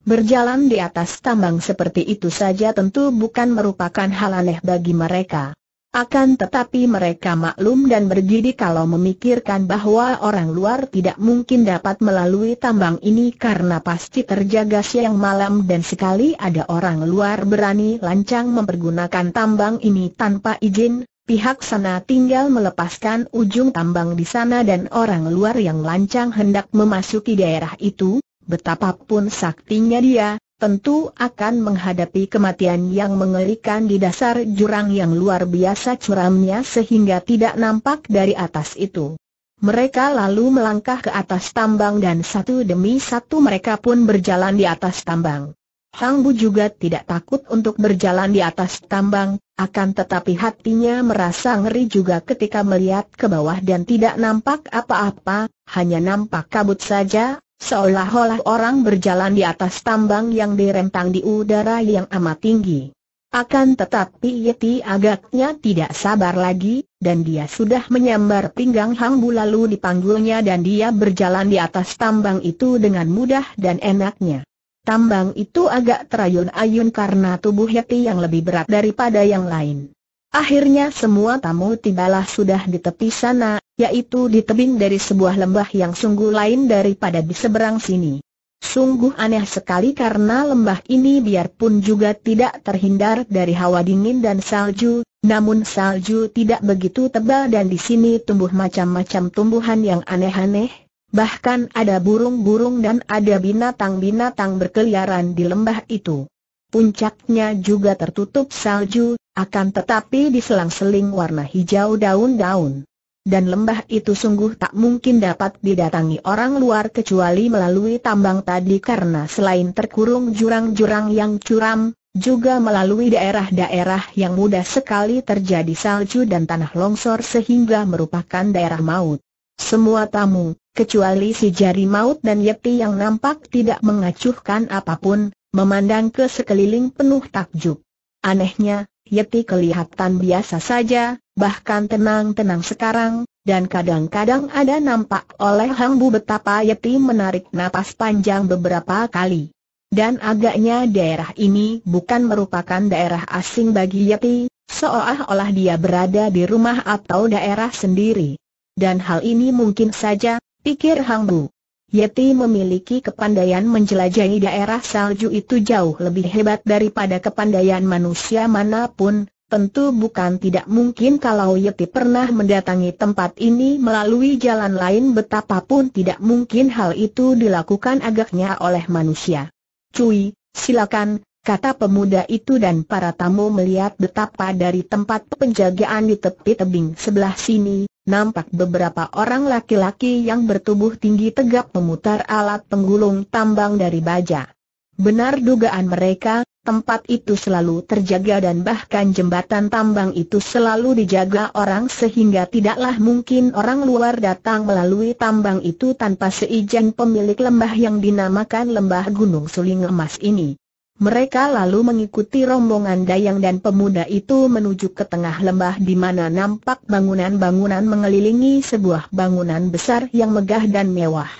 Berjalan di atas tambang seperti itu saja tentu bukan merupakan hal aneh bagi mereka. Akan tetapi mereka maklum dan bergidi kalau memikirkan bahwa orang luar tidak mungkin dapat melalui tambang ini karena pasti terjaga siang malam dan sekali ada orang luar berani lancang mempergunakan tambang ini tanpa izin, Pihak sana tinggal melepaskan ujung tambang di sana dan orang luar yang lancang hendak memasuki daerah itu, betapapun saktinya dia, tentu akan menghadapi kematian yang mengerikan di dasar jurang yang luar biasa curamnya sehingga tidak nampak dari atas itu. Mereka lalu melangkah ke atas tambang dan satu demi satu mereka pun berjalan di atas tambang. Hang Bu juga tidak takut untuk berjalan di atas tambang, akan tetapi hatinya merasa ngeri juga ketika melihat ke bawah dan tidak nampak apa-apa, hanya nampak kabut saja, seolah-olah orang berjalan di atas tambang yang direntang di udara yang amat tinggi. Akan tetapi Yeti agaknya tidak sabar lagi, dan dia sudah menyambar pinggang Hang Bu lalu dipanggulnya dan dia berjalan di atas tambang itu dengan mudah dan enaknya. Tambang itu agak terayun-ayun karena tubuh Yeti yang lebih berat daripada yang lain. Akhirnya semua tamu tibalah sudah di tepi sana, yaitu di tebing dari sebuah lembah yang sungguh lain daripada di seberang sini. Sungguh aneh sekali karena lembah ini biarpun juga tidak terhindar dari hawa dingin dan salju, namun salju tidak begitu tebal dan di sini tumbuh macam-macam tumbuhan yang aneh-aneh, Bahkan ada burung-burung dan ada binatang-binatang berkeliaran di lembah itu. Puncaknya juga tertutup salju, akan tetapi diselang-seling warna hijau daun-daun. Dan lembah itu sungguh tak mungkin dapat didatangi orang luar kecuali melalui tambang tadi karena selain terkurung jurang-jurang yang curam, juga melalui daerah-daerah yang mudah sekali terjadi salju dan tanah longsor sehingga merupakan daerah maut. Semua tamu, kecuali si jari maut dan Yeti yang nampak tidak mengacuhkan apapun, memandang ke sekeliling penuh takjub. Anehnya, Yeti kelihatan biasa saja, bahkan tenang-tenang sekarang, dan kadang-kadang ada nampak oleh Hang Bu betapa Yeti menarik napas panjang beberapa kali. Dan agaknya daerah ini bukan merupakan daerah asing bagi Yeti, seolah-olah dia berada di rumah atau daerah sendiri. Dan hal ini mungkin saja, pikir Hang Bu. Yeti memiliki kepandaian menjelajahi daerah salju itu jauh lebih hebat daripada kepandaian manusia manapun, tentu bukan tidak mungkin kalau Yeti pernah mendatangi tempat ini melalui jalan lain betapapun tidak mungkin hal itu dilakukan agaknya oleh manusia. Cui, silakan, kata pemuda itu dan para tamu melihat betapa dari tempat penjagaan di tepi tebing sebelah sini, nampak beberapa orang laki-laki yang bertubuh tinggi tegap memutar alat penggulung tambang dari baja. Benar dugaan mereka, tempat itu selalu terjaga dan bahkan jembatan tambang itu selalu dijaga orang sehingga tidaklah mungkin orang luar datang melalui tambang itu tanpa seizin pemilik lembah yang dinamakan Lembah Gunung Suling Emas ini. Mereka lalu mengikuti rombongan Dayang dan pemuda itu menuju ke tengah lembah di mana nampak bangunan-bangunan mengelilingi sebuah bangunan besar yang megah dan mewah.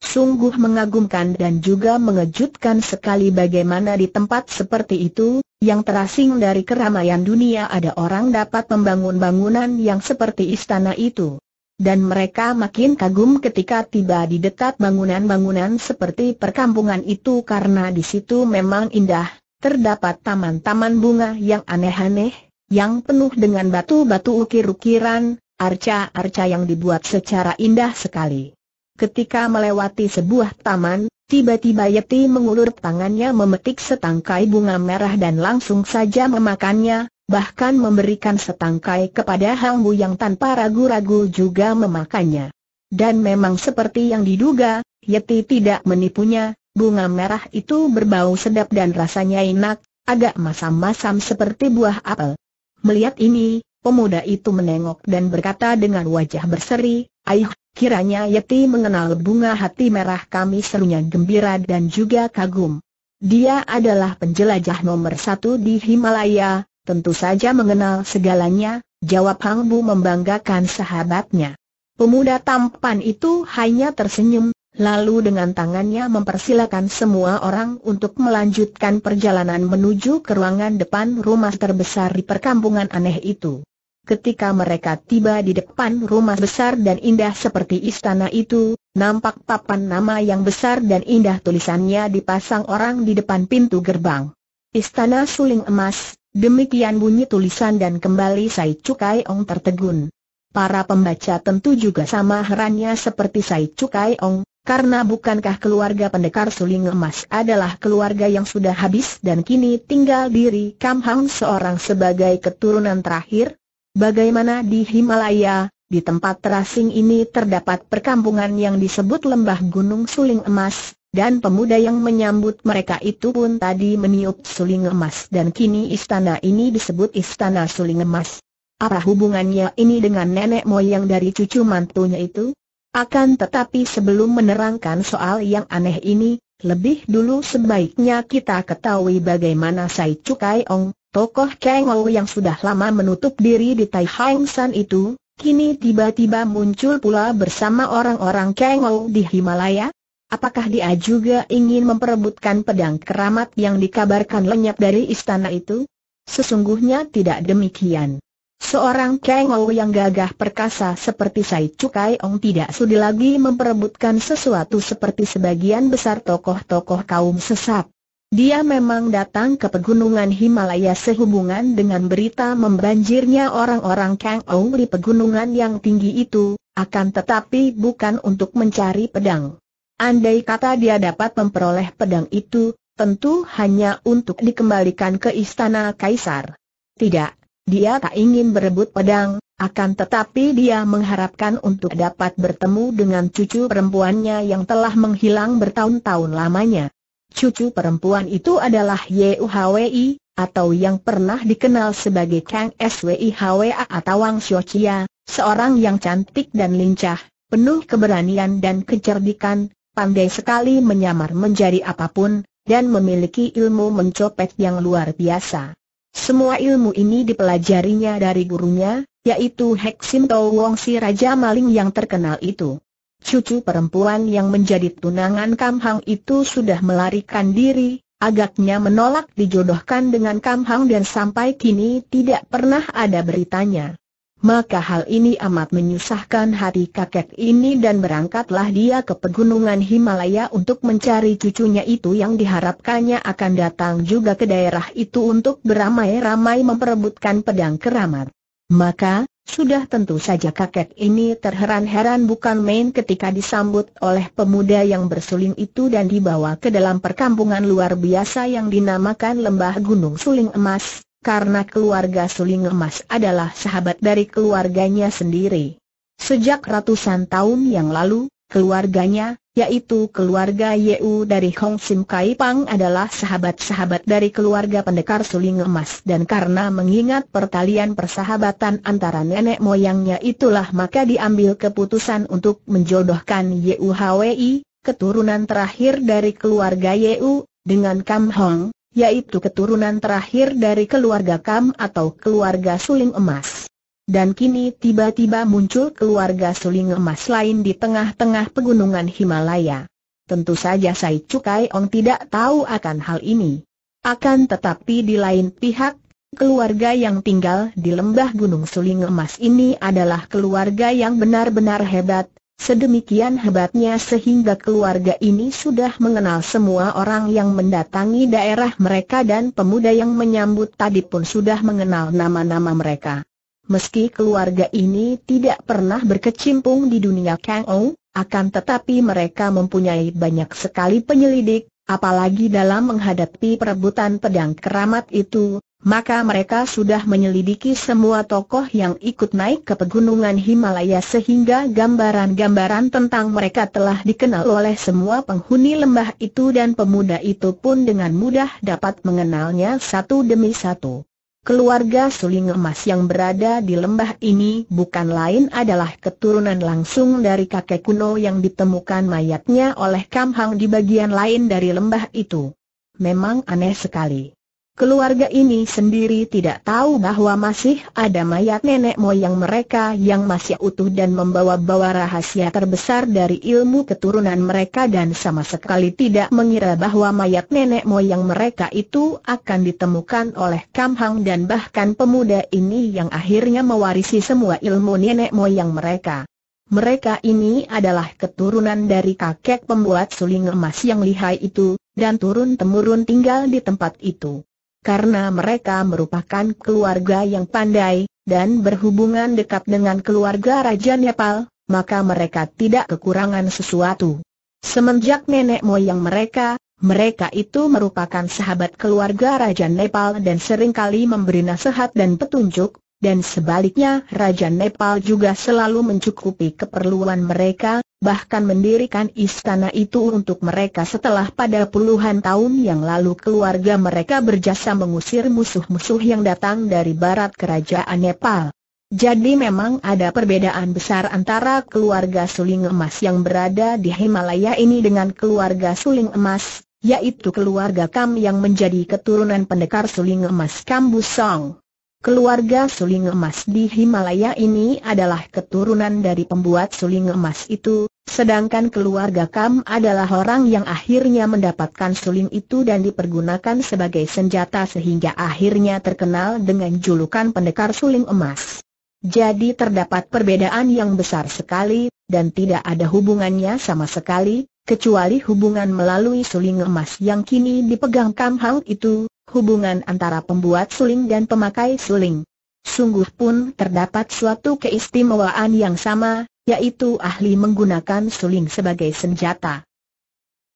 Sungguh mengagumkan dan juga mengejutkan sekali bagaimana di tempat seperti itu, yang terasing dari keramaian dunia ada orang dapat membangun bangunan yang seperti istana itu dan mereka makin kagum ketika tiba di dekat bangunan-bangunan seperti perkampungan itu karena di situ memang indah, terdapat taman-taman bunga yang aneh-aneh, yang penuh dengan batu-batu ukir-ukiran, arca-arca yang dibuat secara indah sekali. Ketika melewati sebuah taman, tiba-tiba Yeti mengulur tangannya memetik setangkai bunga merah dan langsung saja memakannya, bahkan memberikan setangkai kepada Hangbu yang tanpa ragu-ragu juga memakannya. Dan memang seperti yang diduga, Yeti tidak menipunya, bunga merah itu berbau sedap dan rasanya enak, agak masam-masam seperti buah apel. Melihat ini, pemuda itu menengok dan berkata dengan wajah berseri, Aih, kiranya Yeti mengenal bunga hati merah kami serunya gembira dan juga kagum. Dia adalah penjelajah nomor satu di Himalaya, Tentu saja mengenal segalanya, jawab Hang Bu membanggakan sahabatnya. Pemuda tampan itu hanya tersenyum, lalu dengan tangannya mempersilakan semua orang untuk melanjutkan perjalanan menuju ke ruangan depan rumah terbesar di perkampungan aneh itu. Ketika mereka tiba di depan rumah besar dan indah seperti istana itu, nampak papan nama yang besar dan indah tulisannya dipasang orang di depan pintu gerbang. Istana Suling Emas, Demikian bunyi tulisan dan kembali Sai Cukai Ong tertegun. Para pembaca tentu juga sama herannya seperti Sai Cukai Ong, karena bukankah keluarga pendekar suling emas adalah keluarga yang sudah habis dan kini tinggal diri Kam Hang seorang sebagai keturunan terakhir? Bagaimana di Himalaya, di tempat terasing ini terdapat perkampungan yang disebut Lembah Gunung Suling Emas, dan pemuda yang menyambut mereka itu pun tadi meniup suling emas dan kini istana ini disebut istana suling emas. Apa hubungannya ini dengan nenek moyang dari cucu mantunya itu? Akan tetapi sebelum menerangkan soal yang aneh ini, lebih dulu sebaiknya kita ketahui bagaimana Sai Cukai Ong, tokoh Cheng Ou yang sudah lama menutup diri di Tai Hang San itu, kini tiba-tiba muncul pula bersama orang-orang Cheng Ou di Himalaya. Apakah dia juga ingin memperebutkan pedang keramat yang dikabarkan lenyap dari istana itu? Sesungguhnya tidak demikian. Seorang Kengou yang gagah perkasa seperti Sai Cukai Ong tidak sudi lagi memperebutkan sesuatu seperti sebagian besar tokoh-tokoh kaum sesat. Dia memang datang ke pegunungan Himalaya sehubungan dengan berita membanjirnya orang-orang Kengou di pegunungan yang tinggi itu, akan tetapi bukan untuk mencari pedang. Andai kata dia dapat memperoleh pedang itu, tentu hanya untuk dikembalikan ke istana kaisar. Tidak, dia tak ingin berebut pedang, akan tetapi dia mengharapkan untuk dapat bertemu dengan cucu perempuannya yang telah menghilang bertahun-tahun lamanya. Cucu perempuan itu adalah Yuhwei, atau yang pernah dikenal sebagai Kang Swihwa atau Wang Xiochia, seorang yang cantik dan lincah, penuh keberanian dan kecerdikan, pandai sekali menyamar menjadi apapun, dan memiliki ilmu mencopet yang luar biasa. Semua ilmu ini dipelajarinya dari gurunya, yaitu Heksim Tau Wong si Raja Maling yang terkenal itu. Cucu perempuan yang menjadi tunangan Kam Hang itu sudah melarikan diri, agaknya menolak dijodohkan dengan Kam Hang dan sampai kini tidak pernah ada beritanya. Maka hal ini amat menyusahkan hati kakek ini dan berangkatlah dia ke pegunungan Himalaya untuk mencari cucunya itu yang diharapkannya akan datang juga ke daerah itu untuk beramai-ramai memperebutkan pedang keramat. Maka, sudah tentu saja kakek ini terheran-heran bukan main ketika disambut oleh pemuda yang bersuling itu dan dibawa ke dalam perkampungan luar biasa yang dinamakan Lembah Gunung Suling Emas karena keluarga Suling Emas adalah sahabat dari keluarganya sendiri. Sejak ratusan tahun yang lalu, keluarganya, yaitu keluarga Yeu dari Hong Sim Kai Pang adalah sahabat-sahabat dari keluarga pendekar Suling Emas dan karena mengingat pertalian persahabatan antara nenek moyangnya itulah maka diambil keputusan untuk menjodohkan Yeu Hwi, keturunan terakhir dari keluarga Yeu, dengan Kam Hong, yaitu keturunan terakhir dari keluarga Kam atau keluarga Suling Emas. Dan kini tiba-tiba muncul keluarga Suling Emas lain di tengah-tengah pegunungan Himalaya. Tentu saja Sai Cukai Ong tidak tahu akan hal ini. Akan tetapi di lain pihak, keluarga yang tinggal di lembah Gunung Suling Emas ini adalah keluarga yang benar-benar hebat, Sedemikian hebatnya sehingga keluarga ini sudah mengenal semua orang yang mendatangi daerah mereka dan pemuda yang menyambut tadi pun sudah mengenal nama-nama mereka. Meski keluarga ini tidak pernah berkecimpung di dunia Kang Ou, akan tetapi mereka mempunyai banyak sekali penyelidik, apalagi dalam menghadapi perebutan pedang keramat itu, maka mereka sudah menyelidiki semua tokoh yang ikut naik ke pegunungan Himalaya sehingga gambaran-gambaran tentang mereka telah dikenal oleh semua penghuni lembah itu dan pemuda itu pun dengan mudah dapat mengenalnya satu demi satu. Keluarga Suling Emas yang berada di lembah ini bukan lain adalah keturunan langsung dari kakek kuno yang ditemukan mayatnya oleh Kamhang di bagian lain dari lembah itu. Memang aneh sekali. Keluarga ini sendiri tidak tahu bahwa masih ada mayat nenek moyang mereka yang masih utuh dan membawa-bawa rahasia terbesar dari ilmu keturunan mereka dan sama sekali tidak mengira bahwa mayat nenek moyang mereka itu akan ditemukan oleh Kamhang dan bahkan pemuda ini yang akhirnya mewarisi semua ilmu nenek moyang mereka. Mereka ini adalah keturunan dari kakek pembuat suling emas yang lihai itu, dan turun-temurun tinggal di tempat itu karena mereka merupakan keluarga yang pandai, dan berhubungan dekat dengan keluarga Raja Nepal, maka mereka tidak kekurangan sesuatu. Semenjak nenek moyang mereka, mereka itu merupakan sahabat keluarga Raja Nepal dan seringkali memberi nasihat dan petunjuk, dan sebaliknya Raja Nepal juga selalu mencukupi keperluan mereka, bahkan mendirikan istana itu untuk mereka setelah pada puluhan tahun yang lalu keluarga mereka berjasa mengusir musuh-musuh yang datang dari barat kerajaan Nepal. Jadi memang ada perbedaan besar antara keluarga suling emas yang berada di Himalaya ini dengan keluarga suling emas, yaitu keluarga Kam yang menjadi keturunan pendekar suling emas Kambusong. Keluarga suling emas di Himalaya ini adalah keturunan dari pembuat suling emas itu, sedangkan keluarga Kam adalah orang yang akhirnya mendapatkan suling itu dan dipergunakan sebagai senjata sehingga akhirnya terkenal dengan julukan pendekar suling emas. Jadi terdapat perbedaan yang besar sekali, dan tidak ada hubungannya sama sekali, kecuali hubungan melalui suling emas yang kini dipegang Kam Hang itu, hubungan antara pembuat suling dan pemakai suling. Sungguh pun terdapat suatu keistimewaan yang sama, yaitu ahli menggunakan suling sebagai senjata.